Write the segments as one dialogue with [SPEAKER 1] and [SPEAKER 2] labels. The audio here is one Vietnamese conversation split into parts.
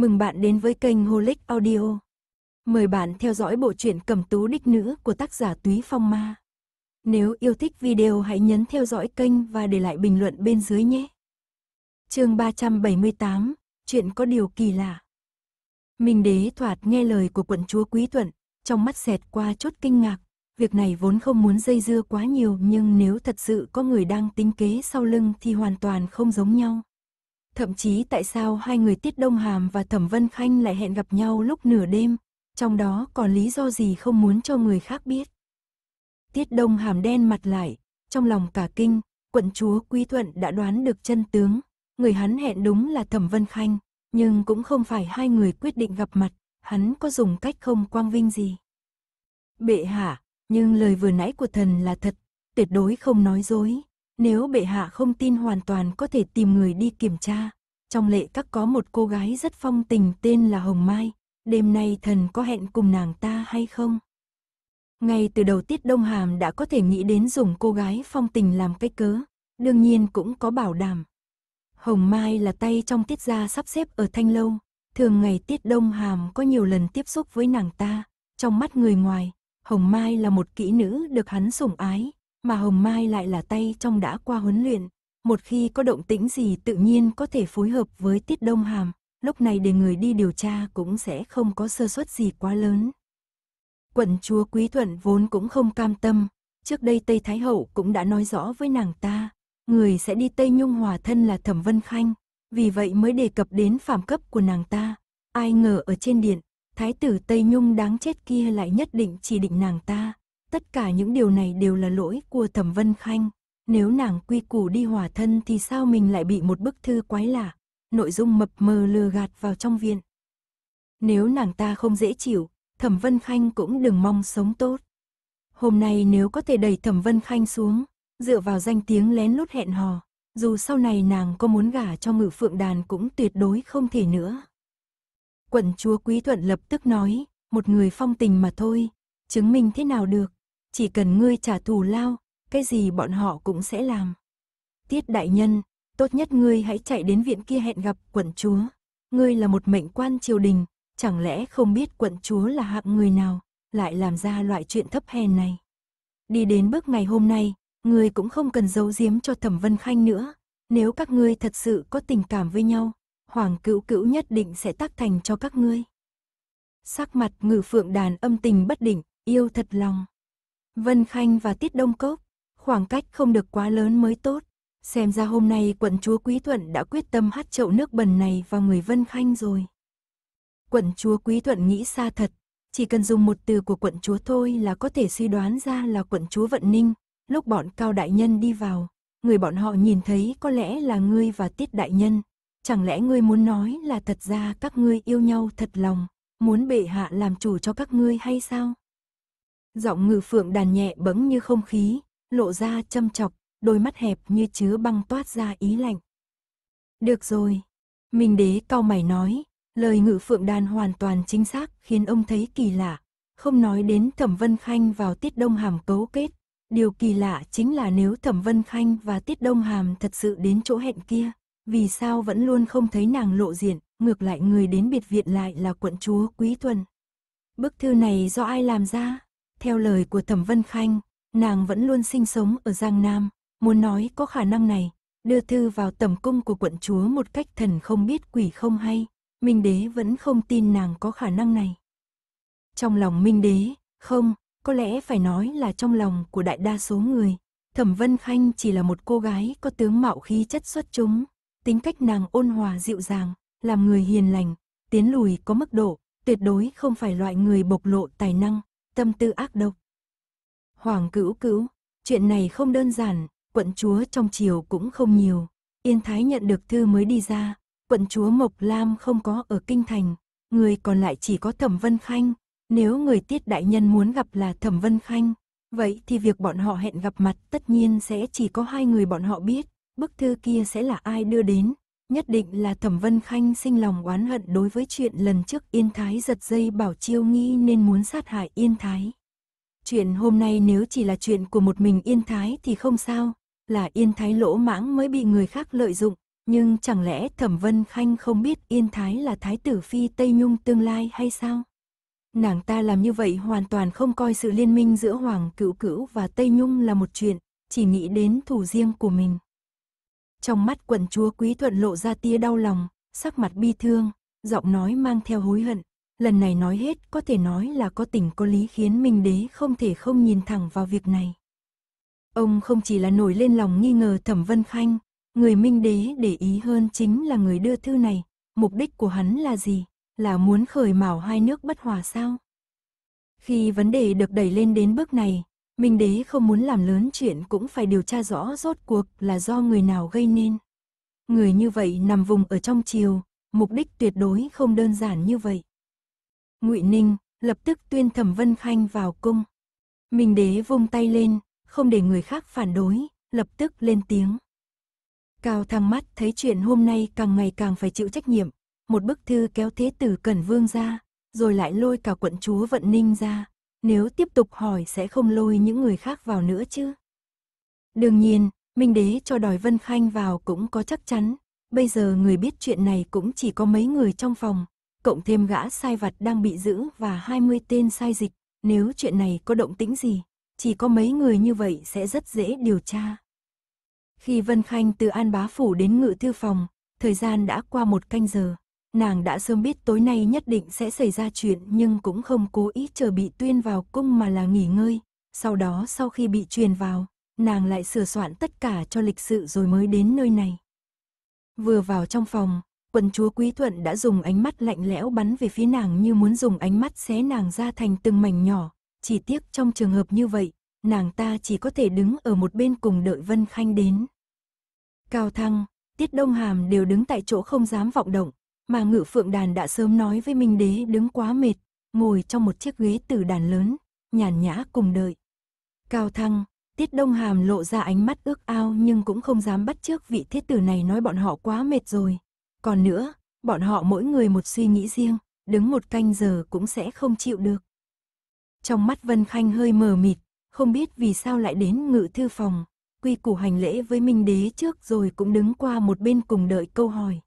[SPEAKER 1] Mừng bạn đến với kênh Holic Audio. Mời bạn theo dõi bộ truyện Cẩm Tú Đích Nữ của tác giả Túy Phong Ma. Nếu yêu thích video hãy nhấn theo dõi kênh và để lại bình luận bên dưới nhé. Chương 378, chuyện có điều kỳ lạ. Minh đế thoạt nghe lời của quận chúa Quý Thuận, trong mắt xẹt qua chốt kinh ngạc, việc này vốn không muốn dây dưa quá nhiều nhưng nếu thật sự có người đang tính kế sau lưng thì hoàn toàn không giống nhau. Thậm chí tại sao hai người Tiết Đông Hàm và Thẩm Vân Khanh lại hẹn gặp nhau lúc nửa đêm, trong đó còn lý do gì không muốn cho người khác biết. Tiết Đông Hàm đen mặt lại, trong lòng cả kinh, quận chúa Quy Thuận đã đoán được chân tướng, người hắn hẹn đúng là Thẩm Vân Khanh, nhưng cũng không phải hai người quyết định gặp mặt, hắn có dùng cách không quang vinh gì. Bệ hạ, nhưng lời vừa nãy của thần là thật, tuyệt đối không nói dối. Nếu bệ hạ không tin hoàn toàn có thể tìm người đi kiểm tra. Trong lệ các có một cô gái rất phong tình tên là Hồng Mai. Đêm nay thần có hẹn cùng nàng ta hay không? Ngay từ đầu tiết Đông Hàm đã có thể nghĩ đến dùng cô gái phong tình làm cái cớ. Đương nhiên cũng có bảo đảm. Hồng Mai là tay trong tiết gia sắp xếp ở Thanh Lâu. Thường ngày tiết Đông Hàm có nhiều lần tiếp xúc với nàng ta. Trong mắt người ngoài, Hồng Mai là một kỹ nữ được hắn sủng ái, mà Hồng Mai lại là tay trong đã qua huấn luyện, một khi có động tĩnh gì tự nhiên có thể phối hợp với Tiết Đông Hàm, lúc này để người đi điều tra cũng sẽ không có sơ suất gì quá lớn. Quận chúa Quý Thuận vốn cũng không cam tâm, trước đây Tây Thái Hậu cũng đã nói rõ với nàng ta, người sẽ đi Tây Nhung hòa thân là Thẩm Vân Khanh, vì vậy mới đề cập đến phạm cấp của nàng ta. Ai ngờ ở trên điện, Thái tử Tây Nhung đáng chết kia lại nhất định chỉ định nàng ta, Tất cả những điều này đều là lỗi của Thẩm Vân Khanh. Nếu nàng quy củ đi hòa thân thì sao mình lại bị một bức thư quái lạ, nội dung mập mờ lừa gạt vào trong viện. Nếu nàng ta không dễ chịu, Thẩm Vân Khanh cũng đừng mong sống tốt. Hôm nay nếu có thể đẩy Thẩm Vân Khanh xuống, dựa vào danh tiếng lén lút hẹn hò, dù sau này nàng có muốn gả cho ngự phượng đàn cũng tuyệt đối không thể nữa. Quận chúa Quý Thuận lập tức nói, một người phong tình mà thôi, chứng minh thế nào được. Chỉ cần ngươi trả thù lao, cái gì bọn họ cũng sẽ làm. Tiết đại nhân, tốt nhất ngươi hãy chạy đến viện kia hẹn gặp quận chúa. Ngươi là một mệnh quan triều đình, chẳng lẽ không biết quận chúa là hạng người nào, lại làm ra loại chuyện thấp hèn này. Đi đến bước ngày hôm nay, ngươi cũng không cần giấu giếm cho Thẩm Vân Khanh nữa. Nếu các ngươi thật sự có tình cảm với nhau, Hoàng cữu cữu nhất định sẽ tác thành cho các ngươi. Sắc mặt ngự phượng đàn âm tình bất định, yêu thật lòng. Vân Khanh và Tiết Đông Cốc, khoảng cách không được quá lớn mới tốt. Xem ra hôm nay quận chúa Quý Thuận đã quyết tâm hát chậu nước bẩn này vào người Vân Khanh rồi. Quận chúa Quý Thuận nghĩ xa thật, chỉ cần dùng một từ của quận chúa thôi là có thể suy đoán ra là quận chúa Vận Ninh. Lúc bọn Cao Đại Nhân đi vào, người bọn họ nhìn thấy có lẽ là ngươi và Tiết Đại Nhân. Chẳng lẽ ngươi muốn nói là thật ra các ngươi yêu nhau thật lòng, muốn bệ hạ làm chủ cho các ngươi hay sao? Giọng ngự phượng đàn nhẹ bấng như không khí, lộ ra châm chọc, đôi mắt hẹp như chứa băng toát ra ý lạnh. Được rồi. Minh đế cao mày nói, lời ngự phượng đàn hoàn toàn chính xác khiến ông thấy kỳ lạ. Không nói đến Thẩm Vân Khanh vào Tiết Đông Hàm cấu kết. Điều kỳ lạ chính là nếu Thẩm Vân Khanh và Tiết Đông Hàm thật sự đến chỗ hẹn kia, vì sao vẫn luôn không thấy nàng lộ diện, ngược lại người đến biệt viện lại là quận chúa Quý thuần Bức thư này do ai làm ra? Theo lời của Thẩm Vân Khanh, nàng vẫn luôn sinh sống ở Giang Nam, muốn nói có khả năng này, đưa thư vào tầm cung của quận chúa một cách thần không biết quỷ không hay, Minh Đế vẫn không tin nàng có khả năng này. Trong lòng Minh Đế, không, có lẽ phải nói là trong lòng của đại đa số người, Thẩm Vân Khanh chỉ là một cô gái có tướng mạo khí chất xuất chúng, tính cách nàng ôn hòa dịu dàng, làm người hiền lành, tiến lùi có mức độ, tuyệt đối không phải loại người bộc lộ tài năng, tâm tư ác độc. Hoàng cữu cữu, chuyện này không đơn giản, quận chúa trong triều cũng không nhiều. Yên Thái nhận được thư mới đi ra, quận chúa Mộc Lam không có ở kinh thành, người còn lại chỉ có Thẩm Vân Khanh. Nếu người tiết đại nhân muốn gặp là Thẩm Vân Khanh, vậy thì việc bọn họ hẹn gặp mặt tất nhiên sẽ chỉ có hai người bọn họ biết, bức thư kia sẽ là ai đưa đến, Nhất định là Thẩm Vân Khanh sinh lòng oán hận đối với chuyện lần trước Yên Thái giật dây bảo chiêu nghi nên muốn sát hại Yên Thái. Chuyện hôm nay nếu chỉ là chuyện của một mình Yên Thái thì không sao, là Yên Thái lỗ mãng mới bị người khác lợi dụng, nhưng chẳng lẽ Thẩm Vân Khanh không biết Yên Thái là thái tử phi Tây Nhung tương lai hay sao? Nàng ta làm như vậy hoàn toàn không coi sự liên minh giữa Hoàng Cựu Cữu và Tây Nhung là một chuyện, chỉ nghĩ đến thủ riêng của mình. Trong mắt quận chúa Quý Thuận lộ ra tia đau lòng, sắc mặt bi thương, giọng nói mang theo hối hận. Lần này nói hết có thể nói là có tình có lý khiến Minh Đế không thể không nhìn thẳng vào việc này. Ông không chỉ là nổi lên lòng nghi ngờ Thẩm Vân Khanh, người Minh Đế để ý hơn chính là người đưa thư này, mục đích của hắn là gì, là muốn khởi mào hai nước bất hòa sao? Khi vấn đề được đẩy lên đến bước này, Minh đế không muốn làm lớn chuyện cũng phải điều tra rõ rốt cuộc là do người nào gây nên. Người như vậy nằm vùng ở trong chiều, mục đích tuyệt đối không đơn giản như vậy. Ngụy Ninh lập tức tuyên Thẩm Vân Khanh vào cung. Minh đế vung tay lên, không để người khác phản đối, lập tức lên tiếng. Cao thăng mắt thấy chuyện hôm nay càng ngày càng phải chịu trách nhiệm, một bức thư kéo thế tử Cẩn Vương ra, rồi lại lôi cả quận chúa Vận Ninh ra, nếu tiếp tục hỏi sẽ không lôi những người khác vào nữa chứ. Đương nhiên, Minh Đế cho đòi Vân Khanh vào cũng có chắc chắn, bây giờ người biết chuyện này cũng chỉ có mấy người trong phòng, cộng thêm gã sai vặt đang bị giữ và 20 tên sai dịch, nếu chuyện này có động tĩnh gì, chỉ có mấy người như vậy sẽ rất dễ điều tra. Khi Vân Khanh từ An Bá Phủ đến Ngự Thư Phòng, thời gian đã qua một canh giờ, Nàng đã sớm biết tối nay nhất định sẽ xảy ra chuyện nhưng cũng không cố ý chờ bị tuyên vào cung mà là nghỉ ngơi. Sau đó sau khi bị truyền vào, nàng lại sửa soạn tất cả cho lịch sự rồi mới đến nơi này. Vừa vào trong phòng, quân chúa Quý Thuận đã dùng ánh mắt lạnh lẽo bắn về phía nàng như muốn dùng ánh mắt xé nàng ra thành từng mảnh nhỏ. Chỉ tiếc trong trường hợp như vậy, nàng ta chỉ có thể đứng ở một bên cùng đợi Vân Khanh đến. Cao Thăng, Tiết Đông Hàm đều đứng tại chỗ không dám vọng động, mà ngự phượng đàn đã sớm nói với Minh Đế đứng quá mệt, ngồi trong một chiếc ghế từ đàn lớn, nhàn nhã cùng đợi. Cao Thăng, Tiết Đông Hàm lộ ra ánh mắt ước ao nhưng cũng không dám bắt trước vị thiết tử này nói bọn họ quá mệt rồi. Còn nữa, bọn họ mỗi người một suy nghĩ riêng, đứng một canh giờ cũng sẽ không chịu được. Trong mắt Vân Khanh hơi mờ mịt, không biết vì sao lại đến ngự thư phòng, quy củ hành lễ với Minh Đế trước rồi cũng đứng qua một bên cùng đợi câu hỏi.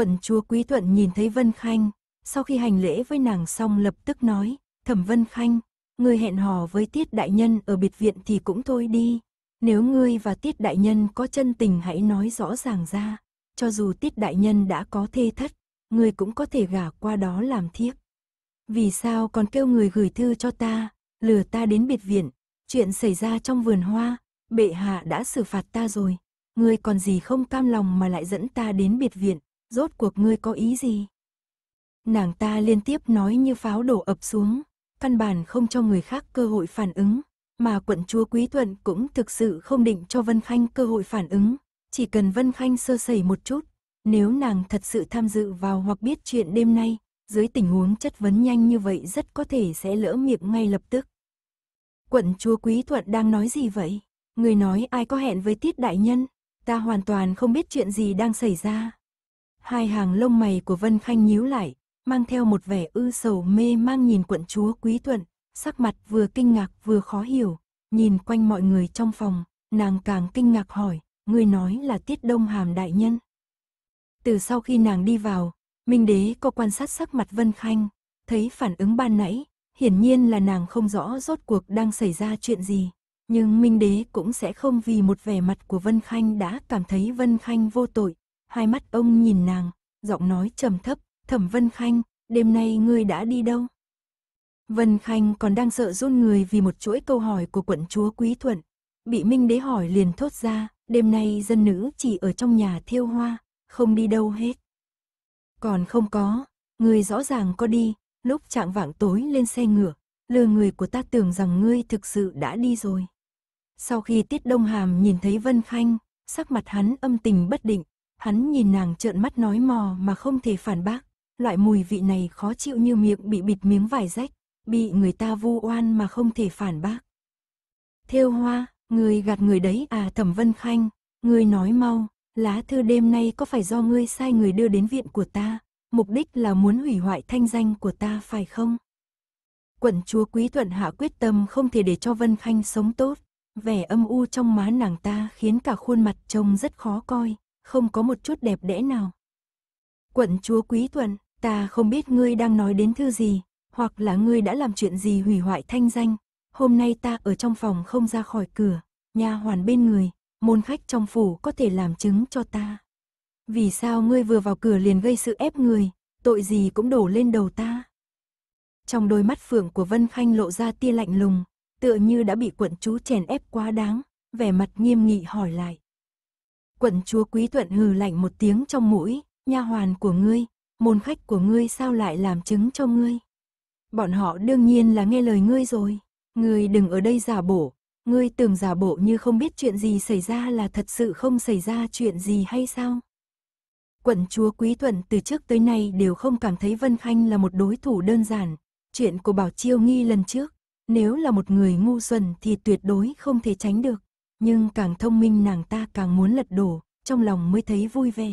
[SPEAKER 1] Quận chúa Quý Thuận nhìn thấy Vân Khanh, sau khi hành lễ với nàng xong lập tức nói, Thẩm Vân Khanh, người hẹn hò với Tiết Đại Nhân ở biệt viện thì cũng thôi đi. Nếu ngươi và Tiết Đại Nhân có chân tình hãy nói rõ ràng ra, cho dù Tiết Đại Nhân đã có thê thất, ngươi cũng có thể gả qua đó làm thiếp. Vì sao còn kêu người gửi thư cho ta, lừa ta đến biệt viện, chuyện xảy ra trong vườn hoa, bệ hạ đã xử phạt ta rồi, ngươi còn gì không cam lòng mà lại dẫn ta đến biệt viện rốt cuộc ngươi có ý gì? Nàng ta liên tiếp nói như pháo đổ ập xuống, căn bản không cho người khác cơ hội phản ứng, mà quận chúa Quý thuận cũng thực sự không định cho Vân Khanh cơ hội phản ứng, chỉ cần Vân Khanh sơ sẩy một chút, nếu nàng thật sự tham dự vào hoặc biết chuyện đêm nay, dưới tình huống chất vấn nhanh như vậy rất có thể sẽ lỡ miệng ngay lập tức. Quận chúa Quý Thuận đang nói gì vậy? Người nói ai có hẹn với tiết đại nhân? Ta hoàn toàn không biết chuyện gì đang xảy ra. Hai hàng lông mày của Vân Khanh nhíu lại, mang theo một vẻ ư sầu mê mang nhìn quận chúa Quý Thuận, sắc mặt vừa kinh ngạc vừa khó hiểu, nhìn quanh mọi người trong phòng, nàng càng kinh ngạc hỏi, người nói là Tiết Đông Hàm đại nhân. Từ sau khi nàng đi vào, Minh Đế có quan sát sắc mặt Vân Khanh, thấy phản ứng ban nãy, hiển nhiên là nàng không rõ rốt cuộc đang xảy ra chuyện gì. Nhưng Minh Đế cũng sẽ không vì một vẻ mặt của Vân Khanh đã cảm thấy Vân Khanh vô tội, hai mắt ông nhìn nàng, giọng nói trầm thấp, "Thẩm Vân Khanh, đêm nay ngươi đã đi đâu?" Vân Khanh còn đang sợ run người vì một chuỗi câu hỏi của quận chúa Quý Thuận, bị Minh đế hỏi liền thốt ra, "Đêm nay dân nữ chỉ ở trong nhà thiêu hoa, không đi đâu hết." "Còn không có, ngươi rõ ràng có đi, lúc trạng vạng tối lên xe ngựa, lừa người của ta tưởng rằng ngươi thực sự đã đi rồi." Sau khi Tiết Đông Hàm nhìn thấy Vân Khanh, sắc mặt hắn âm tình bất định, Hắn nhìn nàng trợn mắt nói mò mà không thể phản bác, loại mùi vị này khó chịu như miệng bị bịt miếng vải rách, bị người ta vu oan mà không thể phản bác. theo hoa, người gạt người đấy à Thẩm Vân Khanh, người nói mau, lá thư đêm nay có phải do ngươi sai người đưa đến viện của ta, mục đích là muốn hủy hoại thanh danh của ta phải không? Quận chúa Quý Thuận Hạ quyết tâm không thể để cho Vân Khanh sống tốt, vẻ âm u trong má nàng ta khiến cả khuôn mặt trông rất khó coi, không có một chút đẹp đẽ nào. Quận chúa Quý Tuần, ta không biết ngươi đang nói đến thư gì, hoặc là ngươi đã làm chuyện gì hủy hoại thanh danh. Hôm nay ta ở trong phòng không ra khỏi cửa, nha hoàn bên người, môn khách trong phủ có thể làm chứng cho ta. Vì sao ngươi vừa vào cửa liền gây sự ép người, tội gì cũng đổ lên đầu ta. Trong đôi mắt phượng của Vân Khanh lộ ra tia lạnh lùng, tựa như đã bị quận chú chèn ép quá đáng, vẻ mặt nghiêm nghị hỏi lại. Quận chúa Quý Thuận hừ lạnh một tiếng trong mũi, nha hoàn của ngươi, môn khách của ngươi sao lại làm chứng cho ngươi? Bọn họ đương nhiên là nghe lời ngươi rồi, ngươi đừng ở đây giả bộ. ngươi tưởng giả bộ như không biết chuyện gì xảy ra là thật sự không xảy ra chuyện gì hay sao? Quận chúa Quý Thuận từ trước tới nay đều không cảm thấy Vân Khanh là một đối thủ đơn giản, chuyện của Bảo Chiêu Nghi lần trước, nếu là một người ngu xuẩn thì tuyệt đối không thể tránh được nhưng càng thông minh nàng ta càng muốn lật đổ, trong lòng mới thấy vui vẻ.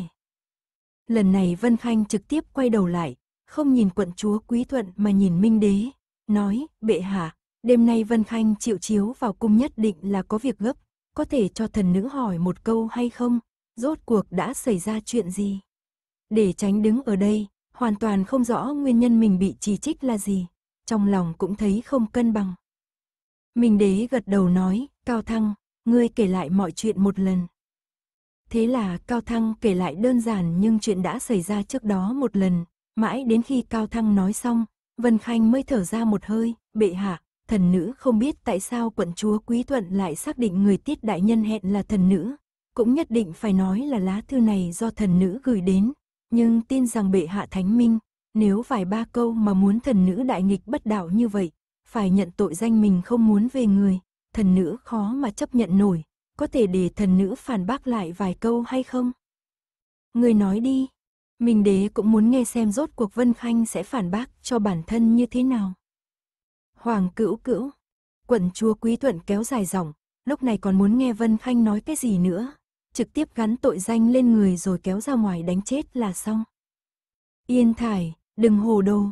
[SPEAKER 1] Lần này Vân Khanh trực tiếp quay đầu lại, không nhìn quận chúa Quý Thuận mà nhìn Minh Đế, nói, bệ hạ, đêm nay Vân Khanh chịu chiếu vào cung nhất định là có việc gấp, có thể cho thần nữ hỏi một câu hay không, rốt cuộc đã xảy ra chuyện gì. Để tránh đứng ở đây, hoàn toàn không rõ nguyên nhân mình bị chỉ trích là gì, trong lòng cũng thấy không cân bằng. Minh Đế gật đầu nói, Cao Thăng, ngươi kể lại mọi chuyện một lần. Thế là Cao Thăng kể lại đơn giản nhưng chuyện đã xảy ra trước đó một lần, mãi đến khi Cao Thăng nói xong, Vân Khanh mới thở ra một hơi, bệ hạ, thần nữ không biết tại sao quận chúa Quý Thuận lại xác định người tiết đại nhân hẹn là thần nữ, cũng nhất định phải nói là lá thư này do thần nữ gửi đến, nhưng tin rằng bệ hạ thánh minh, nếu vài ba câu mà muốn thần nữ đại nghịch bất đạo như vậy, phải nhận tội danh mình không muốn về người, thần nữ khó mà chấp nhận nổi, có thể để thần nữ phản bác lại vài câu hay không? Người nói đi, mình đế cũng muốn nghe xem rốt cuộc Vân Khanh sẽ phản bác cho bản thân như thế nào. Hoàng cữu cữu, quận chúa quý thuận kéo dài giọng, lúc này còn muốn nghe Vân Khanh nói cái gì nữa, trực tiếp gắn tội danh lên người rồi kéo ra ngoài đánh chết là xong. Yên thải, đừng hồ đồ.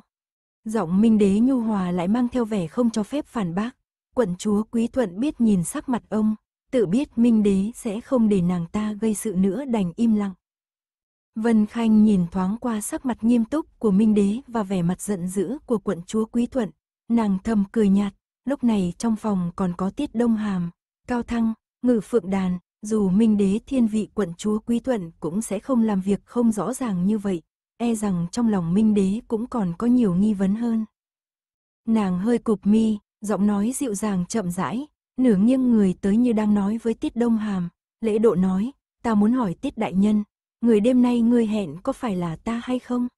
[SPEAKER 1] Giọng Minh Đế nhu hòa lại mang theo vẻ không cho phép phản bác quận chúa Quý Thuận biết nhìn sắc mặt ông, tự biết Minh Đế sẽ không để nàng ta gây sự nữa đành im lặng. Vân Khanh nhìn thoáng qua sắc mặt nghiêm túc của Minh Đế và vẻ mặt giận dữ của quận chúa Quý Thuận, nàng thầm cười nhạt, lúc này trong phòng còn có Tiết Đông Hàm, Cao Thăng, Ngự Phượng Đàn, dù Minh Đế thiên vị quận chúa Quý Thuận cũng sẽ không làm việc không rõ ràng như vậy, e rằng trong lòng Minh Đế cũng còn có nhiều nghi vấn hơn. Nàng hơi cụp mi, giọng nói dịu dàng chậm rãi, nửa nghiêng người tới như đang nói với Tiết Đông Hàm, lễ độ nói, ta muốn hỏi Tiết Đại Nhân, người đêm nay ngươi hẹn có phải là ta hay không?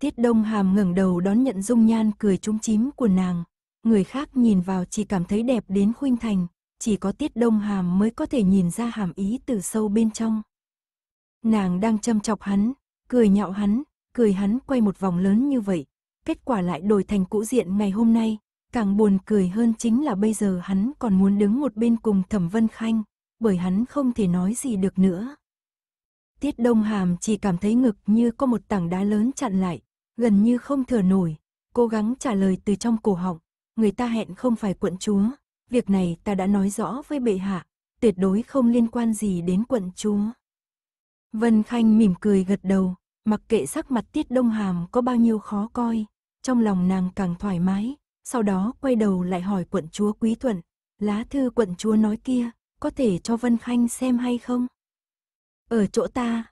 [SPEAKER 1] Tiết Đông Hàm ngẩng đầu đón nhận dung nhan cười trúng chím của nàng, người khác nhìn vào chỉ cảm thấy đẹp đến khuynh thành, chỉ có Tiết Đông Hàm mới có thể nhìn ra hàm ý từ sâu bên trong. Nàng đang châm chọc hắn, cười nhạo hắn, cười hắn quay một vòng lớn như vậy, kết quả lại đổi thành cũ diện ngày hôm nay, Càng buồn cười hơn chính là bây giờ hắn còn muốn đứng một bên cùng Thẩm Vân Khanh, bởi hắn không thể nói gì được nữa. Tiết Đông Hàm chỉ cảm thấy ngực như có một tảng đá lớn chặn lại, gần như không thở nổi, cố gắng trả lời từ trong cổ họng, người ta hẹn không phải quận chúa, việc này ta đã nói rõ với bệ hạ, tuyệt đối không liên quan gì đến quận chúa. Vân Khanh mỉm cười gật đầu, mặc kệ sắc mặt Tiết Đông Hàm có bao nhiêu khó coi, trong lòng nàng càng thoải mái, sau đó quay đầu lại hỏi quận chúa Quý Thuận, lá thư quận chúa nói kia, có thể cho Vân Khanh xem hay không? Ở chỗ ta,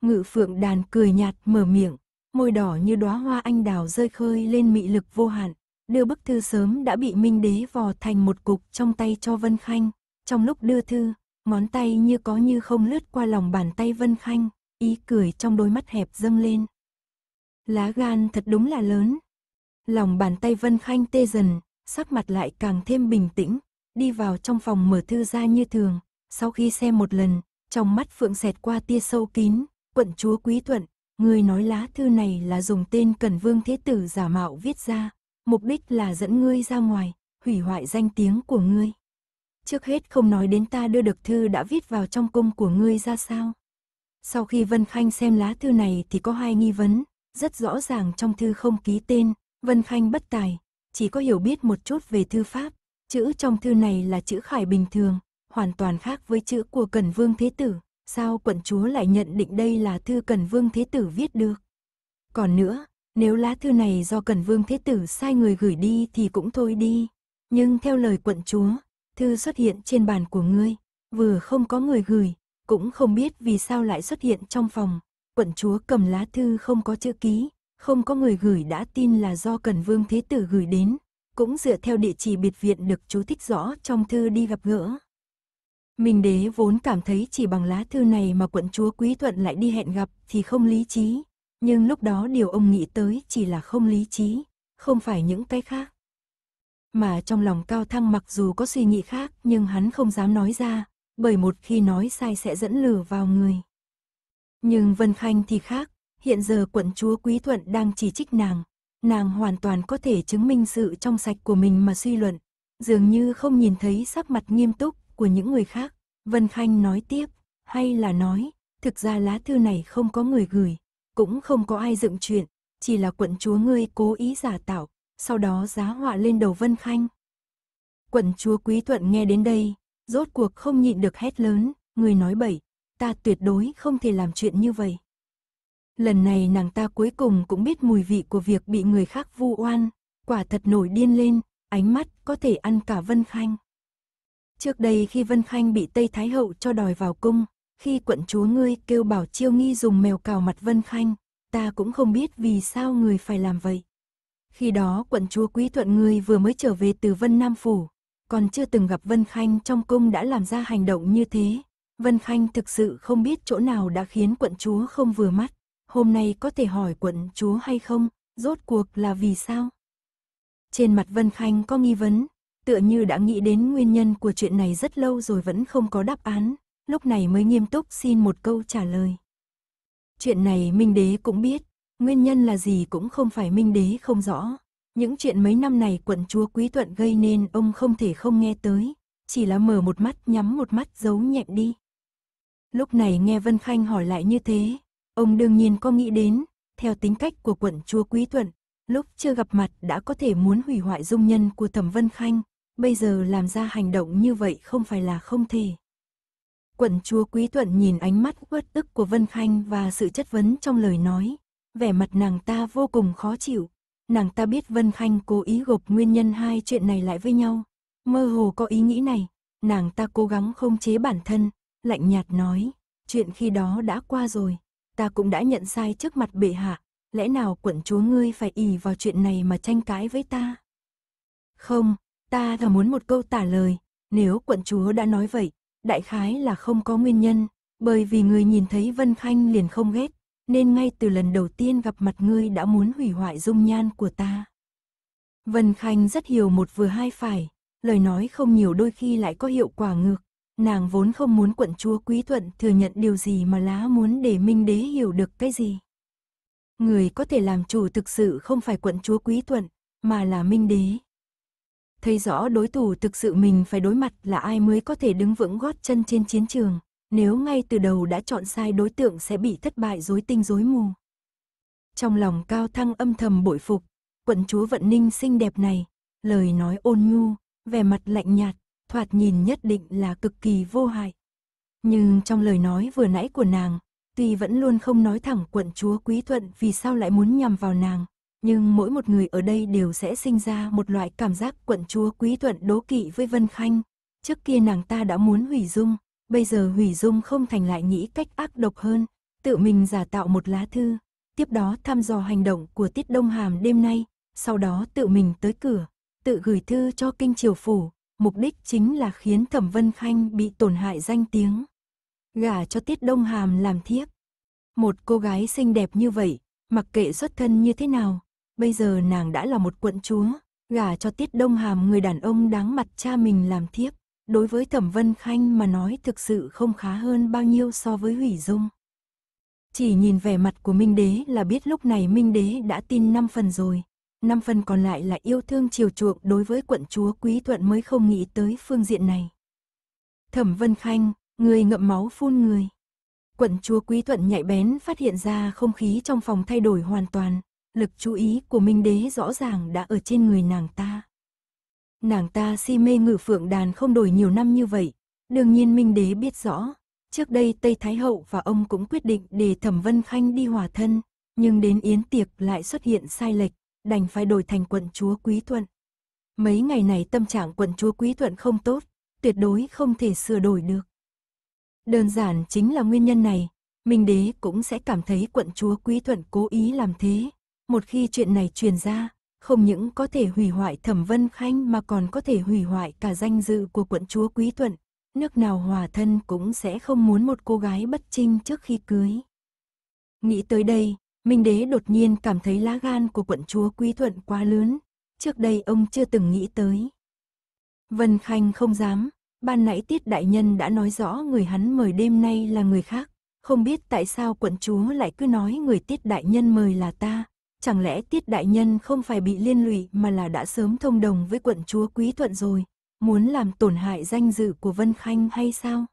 [SPEAKER 1] ngự phượng đàn cười nhạt mở miệng, môi đỏ như đóa hoa anh đào rơi khơi lên mị lực vô hạn, đưa bức thư sớm đã bị Minh Đế vò thành một cục trong tay cho Vân Khanh, trong lúc đưa thư, ngón tay như có như không lướt qua lòng bàn tay Vân Khanh, ý cười trong đôi mắt hẹp dâng lên. Lá gan thật đúng là lớn, Lòng bàn tay Vân Khanh tê dần, sắc mặt lại càng thêm bình tĩnh, đi vào trong phòng mở thư ra như thường. Sau khi xem một lần, trong mắt Phượng xẹt qua tia sâu kín, quận chúa Quý Thuận, người nói lá thư này là dùng tên Cẩn Vương Thế Tử giả mạo viết ra, mục đích là dẫn ngươi ra ngoài, hủy hoại danh tiếng của ngươi. Trước hết không nói đến ta đưa được thư đã viết vào trong cung của ngươi ra sao. Sau khi Vân Khanh xem lá thư này thì có hai nghi vấn, rất rõ ràng trong thư không ký tên, Vân Khanh bất tài, chỉ có hiểu biết một chút về thư pháp. Chữ trong thư này là chữ khải bình thường, hoàn toàn khác với chữ của Cần Vương Thế Tử. Sao quận chúa lại nhận định đây là thư Cần Vương Thế Tử viết được? Còn nữa, nếu lá thư này do Cần Vương Thế Tử sai người gửi đi thì cũng thôi đi. Nhưng theo lời quận chúa, thư xuất hiện trên bàn của ngươi, vừa không có người gửi, cũng không biết vì sao lại xuất hiện trong phòng. Quận chúa cầm lá thư không có chữ ký, không có người gửi đã tin là do Cần Vương Thế Tử gửi đến, cũng dựa theo địa chỉ biệt viện được chú thích rõ trong thư đi gặp gỡ. Minh đế vốn cảm thấy chỉ bằng lá thư này mà quận chúa Quý Thuận lại đi hẹn gặp thì không lý trí, nhưng lúc đó điều ông nghĩ tới chỉ là không lý trí, không phải những cái khác. Mà trong lòng Cao Thăng mặc dù có suy nghĩ khác nhưng hắn không dám nói ra, bởi một khi nói sai sẽ dẫn lửa vào người. Nhưng Vân Khanh thì khác, Hiện giờ quận chúa Quý Thuận đang chỉ trích nàng. Nàng hoàn toàn có thể chứng minh sự trong sạch của mình mà suy luận. Dường như không nhìn thấy sắc mặt nghiêm túc của những người khác. Vân Khanh nói tiếp, hay là nói, thực ra lá thư này không có người gửi, cũng không có ai dựng chuyện, chỉ là quận chúa ngươi cố ý giả tạo, sau đó giá họa lên đầu Vân Khanh. Quận chúa Quý Thuận nghe đến đây, rốt cuộc không nhịn được hét lớn, người nói bậy, ta tuyệt đối không thể làm chuyện như vậy. Lần này nàng ta cuối cùng cũng biết mùi vị của việc bị người khác vu oan, quả thật nổi điên lên, ánh mắt có thể ăn cả Vân Khanh. Trước đây khi Vân Khanh bị Tây Thái Hậu cho đòi vào cung, khi quận chúa ngươi kêu bảo chiêu nghi dùng mèo cào mặt Vân Khanh, ta cũng không biết vì sao người phải làm vậy. Khi đó quận chúa Quý Thuận ngươi vừa mới trở về từ Vân Nam Phủ, còn chưa từng gặp Vân Khanh trong cung đã làm ra hành động như thế. Vân Khanh thực sự không biết chỗ nào đã khiến quận chúa không vừa mắt hôm nay có thể hỏi quận chúa hay không, rốt cuộc là vì sao? Trên mặt Vân Khanh có nghi vấn, tựa như đã nghĩ đến nguyên nhân của chuyện này rất lâu rồi vẫn không có đáp án, lúc này mới nghiêm túc xin một câu trả lời. Chuyện này Minh Đế cũng biết, nguyên nhân là gì cũng không phải Minh Đế không rõ. Những chuyện mấy năm này quận chúa Quý Tuận gây nên ông không thể không nghe tới, chỉ là mở một mắt nhắm một mắt giấu nhẹm đi. Lúc này nghe Vân Khanh hỏi lại như thế, Ông đương nhiên có nghĩ đến, theo tính cách của quận chúa Quý thuận lúc chưa gặp mặt đã có thể muốn hủy hoại dung nhân của Thẩm Vân Khanh, bây giờ làm ra hành động như vậy không phải là không thể. Quận chúa Quý thuận nhìn ánh mắt uất ức của Vân Khanh và sự chất vấn trong lời nói, vẻ mặt nàng ta vô cùng khó chịu. Nàng ta biết Vân Khanh cố ý gộp nguyên nhân hai chuyện này lại với nhau, mơ hồ có ý nghĩ này, nàng ta cố gắng không chế bản thân, lạnh nhạt nói, chuyện khi đó đã qua rồi, ta cũng đã nhận sai trước mặt bệ hạ, lẽ nào quận chúa ngươi phải ỉ vào chuyện này mà tranh cãi với ta? Không, ta là muốn một câu tả lời, nếu quận chúa đã nói vậy, đại khái là không có nguyên nhân, bởi vì người nhìn thấy Vân Khanh liền không ghét, nên ngay từ lần đầu tiên gặp mặt ngươi đã muốn hủy hoại dung nhan của ta. Vân Khanh rất hiểu một vừa hai phải, lời nói không nhiều đôi khi lại có hiệu quả ngược, nàng vốn không muốn quận chúa Quý Thuận thừa nhận điều gì mà lá muốn để Minh Đế hiểu được cái gì. Người có thể làm chủ thực sự không phải quận chúa Quý Thuận, mà là Minh Đế. Thấy rõ đối thủ thực sự mình phải đối mặt là ai mới có thể đứng vững gót chân trên chiến trường, nếu ngay từ đầu đã chọn sai đối tượng sẽ bị thất bại dối tinh dối mù. Trong lòng cao thăng âm thầm bội phục, quận chúa Vận Ninh xinh đẹp này, lời nói ôn nhu, vẻ mặt lạnh nhạt, thoạt nhìn nhất định là cực kỳ vô hại. Nhưng trong lời nói vừa nãy của nàng, tuy vẫn luôn không nói thẳng quận chúa Quý Thuận vì sao lại muốn nhằm vào nàng, nhưng mỗi một người ở đây đều sẽ sinh ra một loại cảm giác quận chúa Quý Thuận đố kỵ với Vân Khanh. Trước kia nàng ta đã muốn hủy dung, bây giờ hủy dung không thành lại nghĩ cách ác độc hơn, tự mình giả tạo một lá thư, tiếp đó thăm dò hành động của Tiết Đông Hàm đêm nay, sau đó tự mình tới cửa, tự gửi thư cho Kinh Triều Phủ, mục đích chính là khiến Thẩm Vân Khanh bị tổn hại danh tiếng. Gả cho Tiết Đông Hàm làm thiếp. Một cô gái xinh đẹp như vậy, mặc kệ xuất thân như thế nào, bây giờ nàng đã là một quận chúa, gả cho Tiết Đông Hàm người đàn ông đáng mặt cha mình làm thiếp. Đối với Thẩm Vân Khanh mà nói thực sự không khá hơn bao nhiêu so với Hủy Dung. Chỉ nhìn vẻ mặt của Minh Đế là biết lúc này Minh Đế đã tin năm phần rồi, năm phần còn lại là yêu thương chiều chuộng đối với quận chúa Quý Thuận mới không nghĩ tới phương diện này. Thẩm Vân Khanh, người ngậm máu phun người. Quận chúa Quý Thuận nhạy bén phát hiện ra không khí trong phòng thay đổi hoàn toàn, lực chú ý của Minh Đế rõ ràng đã ở trên người nàng ta. Nàng ta si mê ngự phượng đàn không đổi nhiều năm như vậy, đương nhiên Minh Đế biết rõ. Trước đây Tây Thái Hậu và ông cũng quyết định để Thẩm Vân Khanh đi hòa thân, nhưng đến yến tiệc lại xuất hiện sai lệch, đành phải đổi thành quận chúa Quý Thuận. Mấy ngày này tâm trạng quận chúa Quý Thuận không tốt, tuyệt đối không thể sửa đổi được. Đơn giản chính là nguyên nhân này, Minh Đế cũng sẽ cảm thấy quận chúa Quý Thuận cố ý làm thế. Một khi chuyện này truyền ra, không những có thể hủy hoại Thẩm Vân Khanh mà còn có thể hủy hoại cả danh dự của quận chúa Quý Thuận. Nước nào hòa thân cũng sẽ không muốn một cô gái bất trinh trước khi cưới. Nghĩ tới đây, Minh đế đột nhiên cảm thấy lá gan của quận chúa Quý Thuận quá lớn, trước đây ông chưa từng nghĩ tới. Vân Khanh không dám, ban nãy tiết đại nhân đã nói rõ người hắn mời đêm nay là người khác, không biết tại sao quận chúa lại cứ nói người tiết đại nhân mời là ta, chẳng lẽ tiết đại nhân không phải bị liên lụy mà là đã sớm thông đồng với quận chúa Quý Thuận rồi, muốn làm tổn hại danh dự của Vân Khanh hay sao?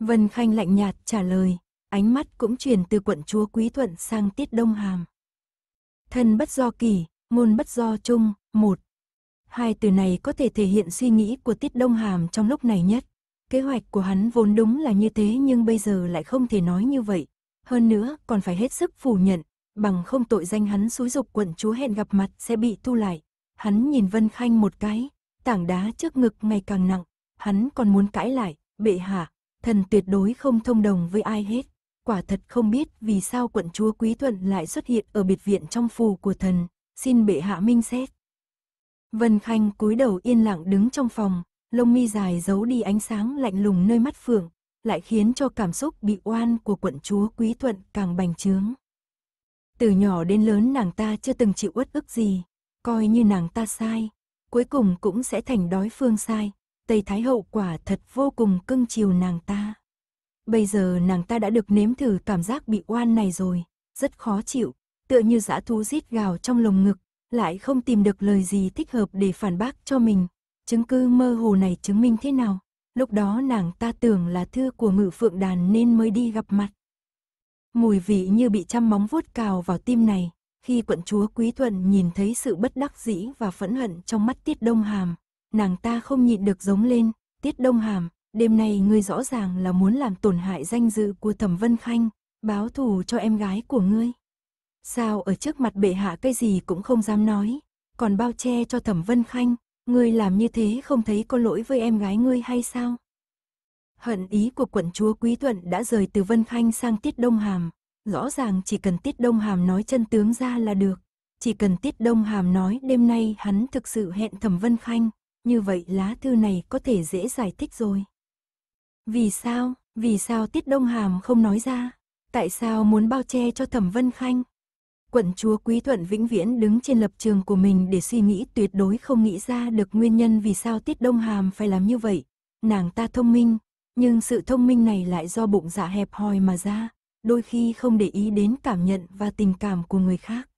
[SPEAKER 1] Vân Khanh lạnh nhạt trả lời, ánh mắt cũng chuyển từ quận chúa Quý Thuận sang Tiết Đông Hàm. Thân bất do kỳ, ngôn bất do chung, một. Hai từ này có thể thể hiện suy nghĩ của Tiết Đông Hàm trong lúc này nhất. Kế hoạch của hắn vốn đúng là như thế nhưng bây giờ lại không thể nói như vậy. Hơn nữa còn phải hết sức phủ nhận, bằng không tội danh hắn xúi dục quận chúa hẹn gặp mặt sẽ bị thu lại. Hắn nhìn Vân Khanh một cái, tảng đá trước ngực ngày càng nặng, hắn còn muốn cãi lại, bệ hạ, thần tuyệt đối không thông đồng với ai hết quả thật không biết vì sao quận chúa Quý Thuận lại xuất hiện ở biệt viện trong phù của thần, xin bệ hạ minh xét. Vân Khanh cúi đầu yên lặng đứng trong phòng, lông mi dài giấu đi ánh sáng lạnh lùng nơi mắt phượng, lại khiến cho cảm xúc bị oan của quận chúa Quý Thuận càng bành trướng. Từ nhỏ đến lớn nàng ta chưa từng chịu uất ức gì, coi như nàng ta sai, cuối cùng cũng sẽ thành đói phương sai, Tây Thái Hậu quả thật vô cùng cưng chiều nàng ta. Bây giờ nàng ta đã được nếm thử cảm giác bị oan này rồi, rất khó chịu, tựa như dã thú rít gào trong lồng ngực, lại không tìm được lời gì thích hợp để phản bác cho mình. Chứng cứ mơ hồ này chứng minh thế nào? Lúc đó nàng ta tưởng là thư của ngự phượng đàn nên mới đi gặp mặt. Mùi vị như bị trăm móng vuốt cào vào tim này, khi quận chúa Quý Thuận nhìn thấy sự bất đắc dĩ và phẫn hận trong mắt Tiết Đông Hàm, nàng ta không nhịn được giống lên, Tiết Đông Hàm, đêm nay ngươi rõ ràng là muốn làm tổn hại danh dự của Thẩm Vân Khanh, báo thù cho em gái của ngươi. Sao ở trước mặt bệ hạ cái gì cũng không dám nói, còn bao che cho Thẩm Vân Khanh, ngươi làm như thế không thấy có lỗi với em gái ngươi hay sao? Hận ý của quận chúa Quý Thuận đã rời từ Vân Khanh sang Tiết Đông Hàm, rõ ràng chỉ cần Tiết Đông Hàm nói chân tướng ra là được, chỉ cần Tiết Đông Hàm nói đêm nay hắn thực sự hẹn Thẩm Vân Khanh, như vậy lá thư này có thể dễ giải thích rồi. Vì sao, vì sao Tiết Đông Hàm không nói ra? Tại sao muốn bao che cho Thẩm Vân Khanh? Quận chúa Quý Thuận vĩnh viễn đứng trên lập trường của mình để suy nghĩ tuyệt đối không nghĩ ra được nguyên nhân vì sao Tiết Đông Hàm phải làm như vậy. Nàng ta thông minh, nhưng sự thông minh này lại do bụng dạ hẹp hòi mà ra, đôi khi không để ý đến cảm nhận và tình cảm của người khác.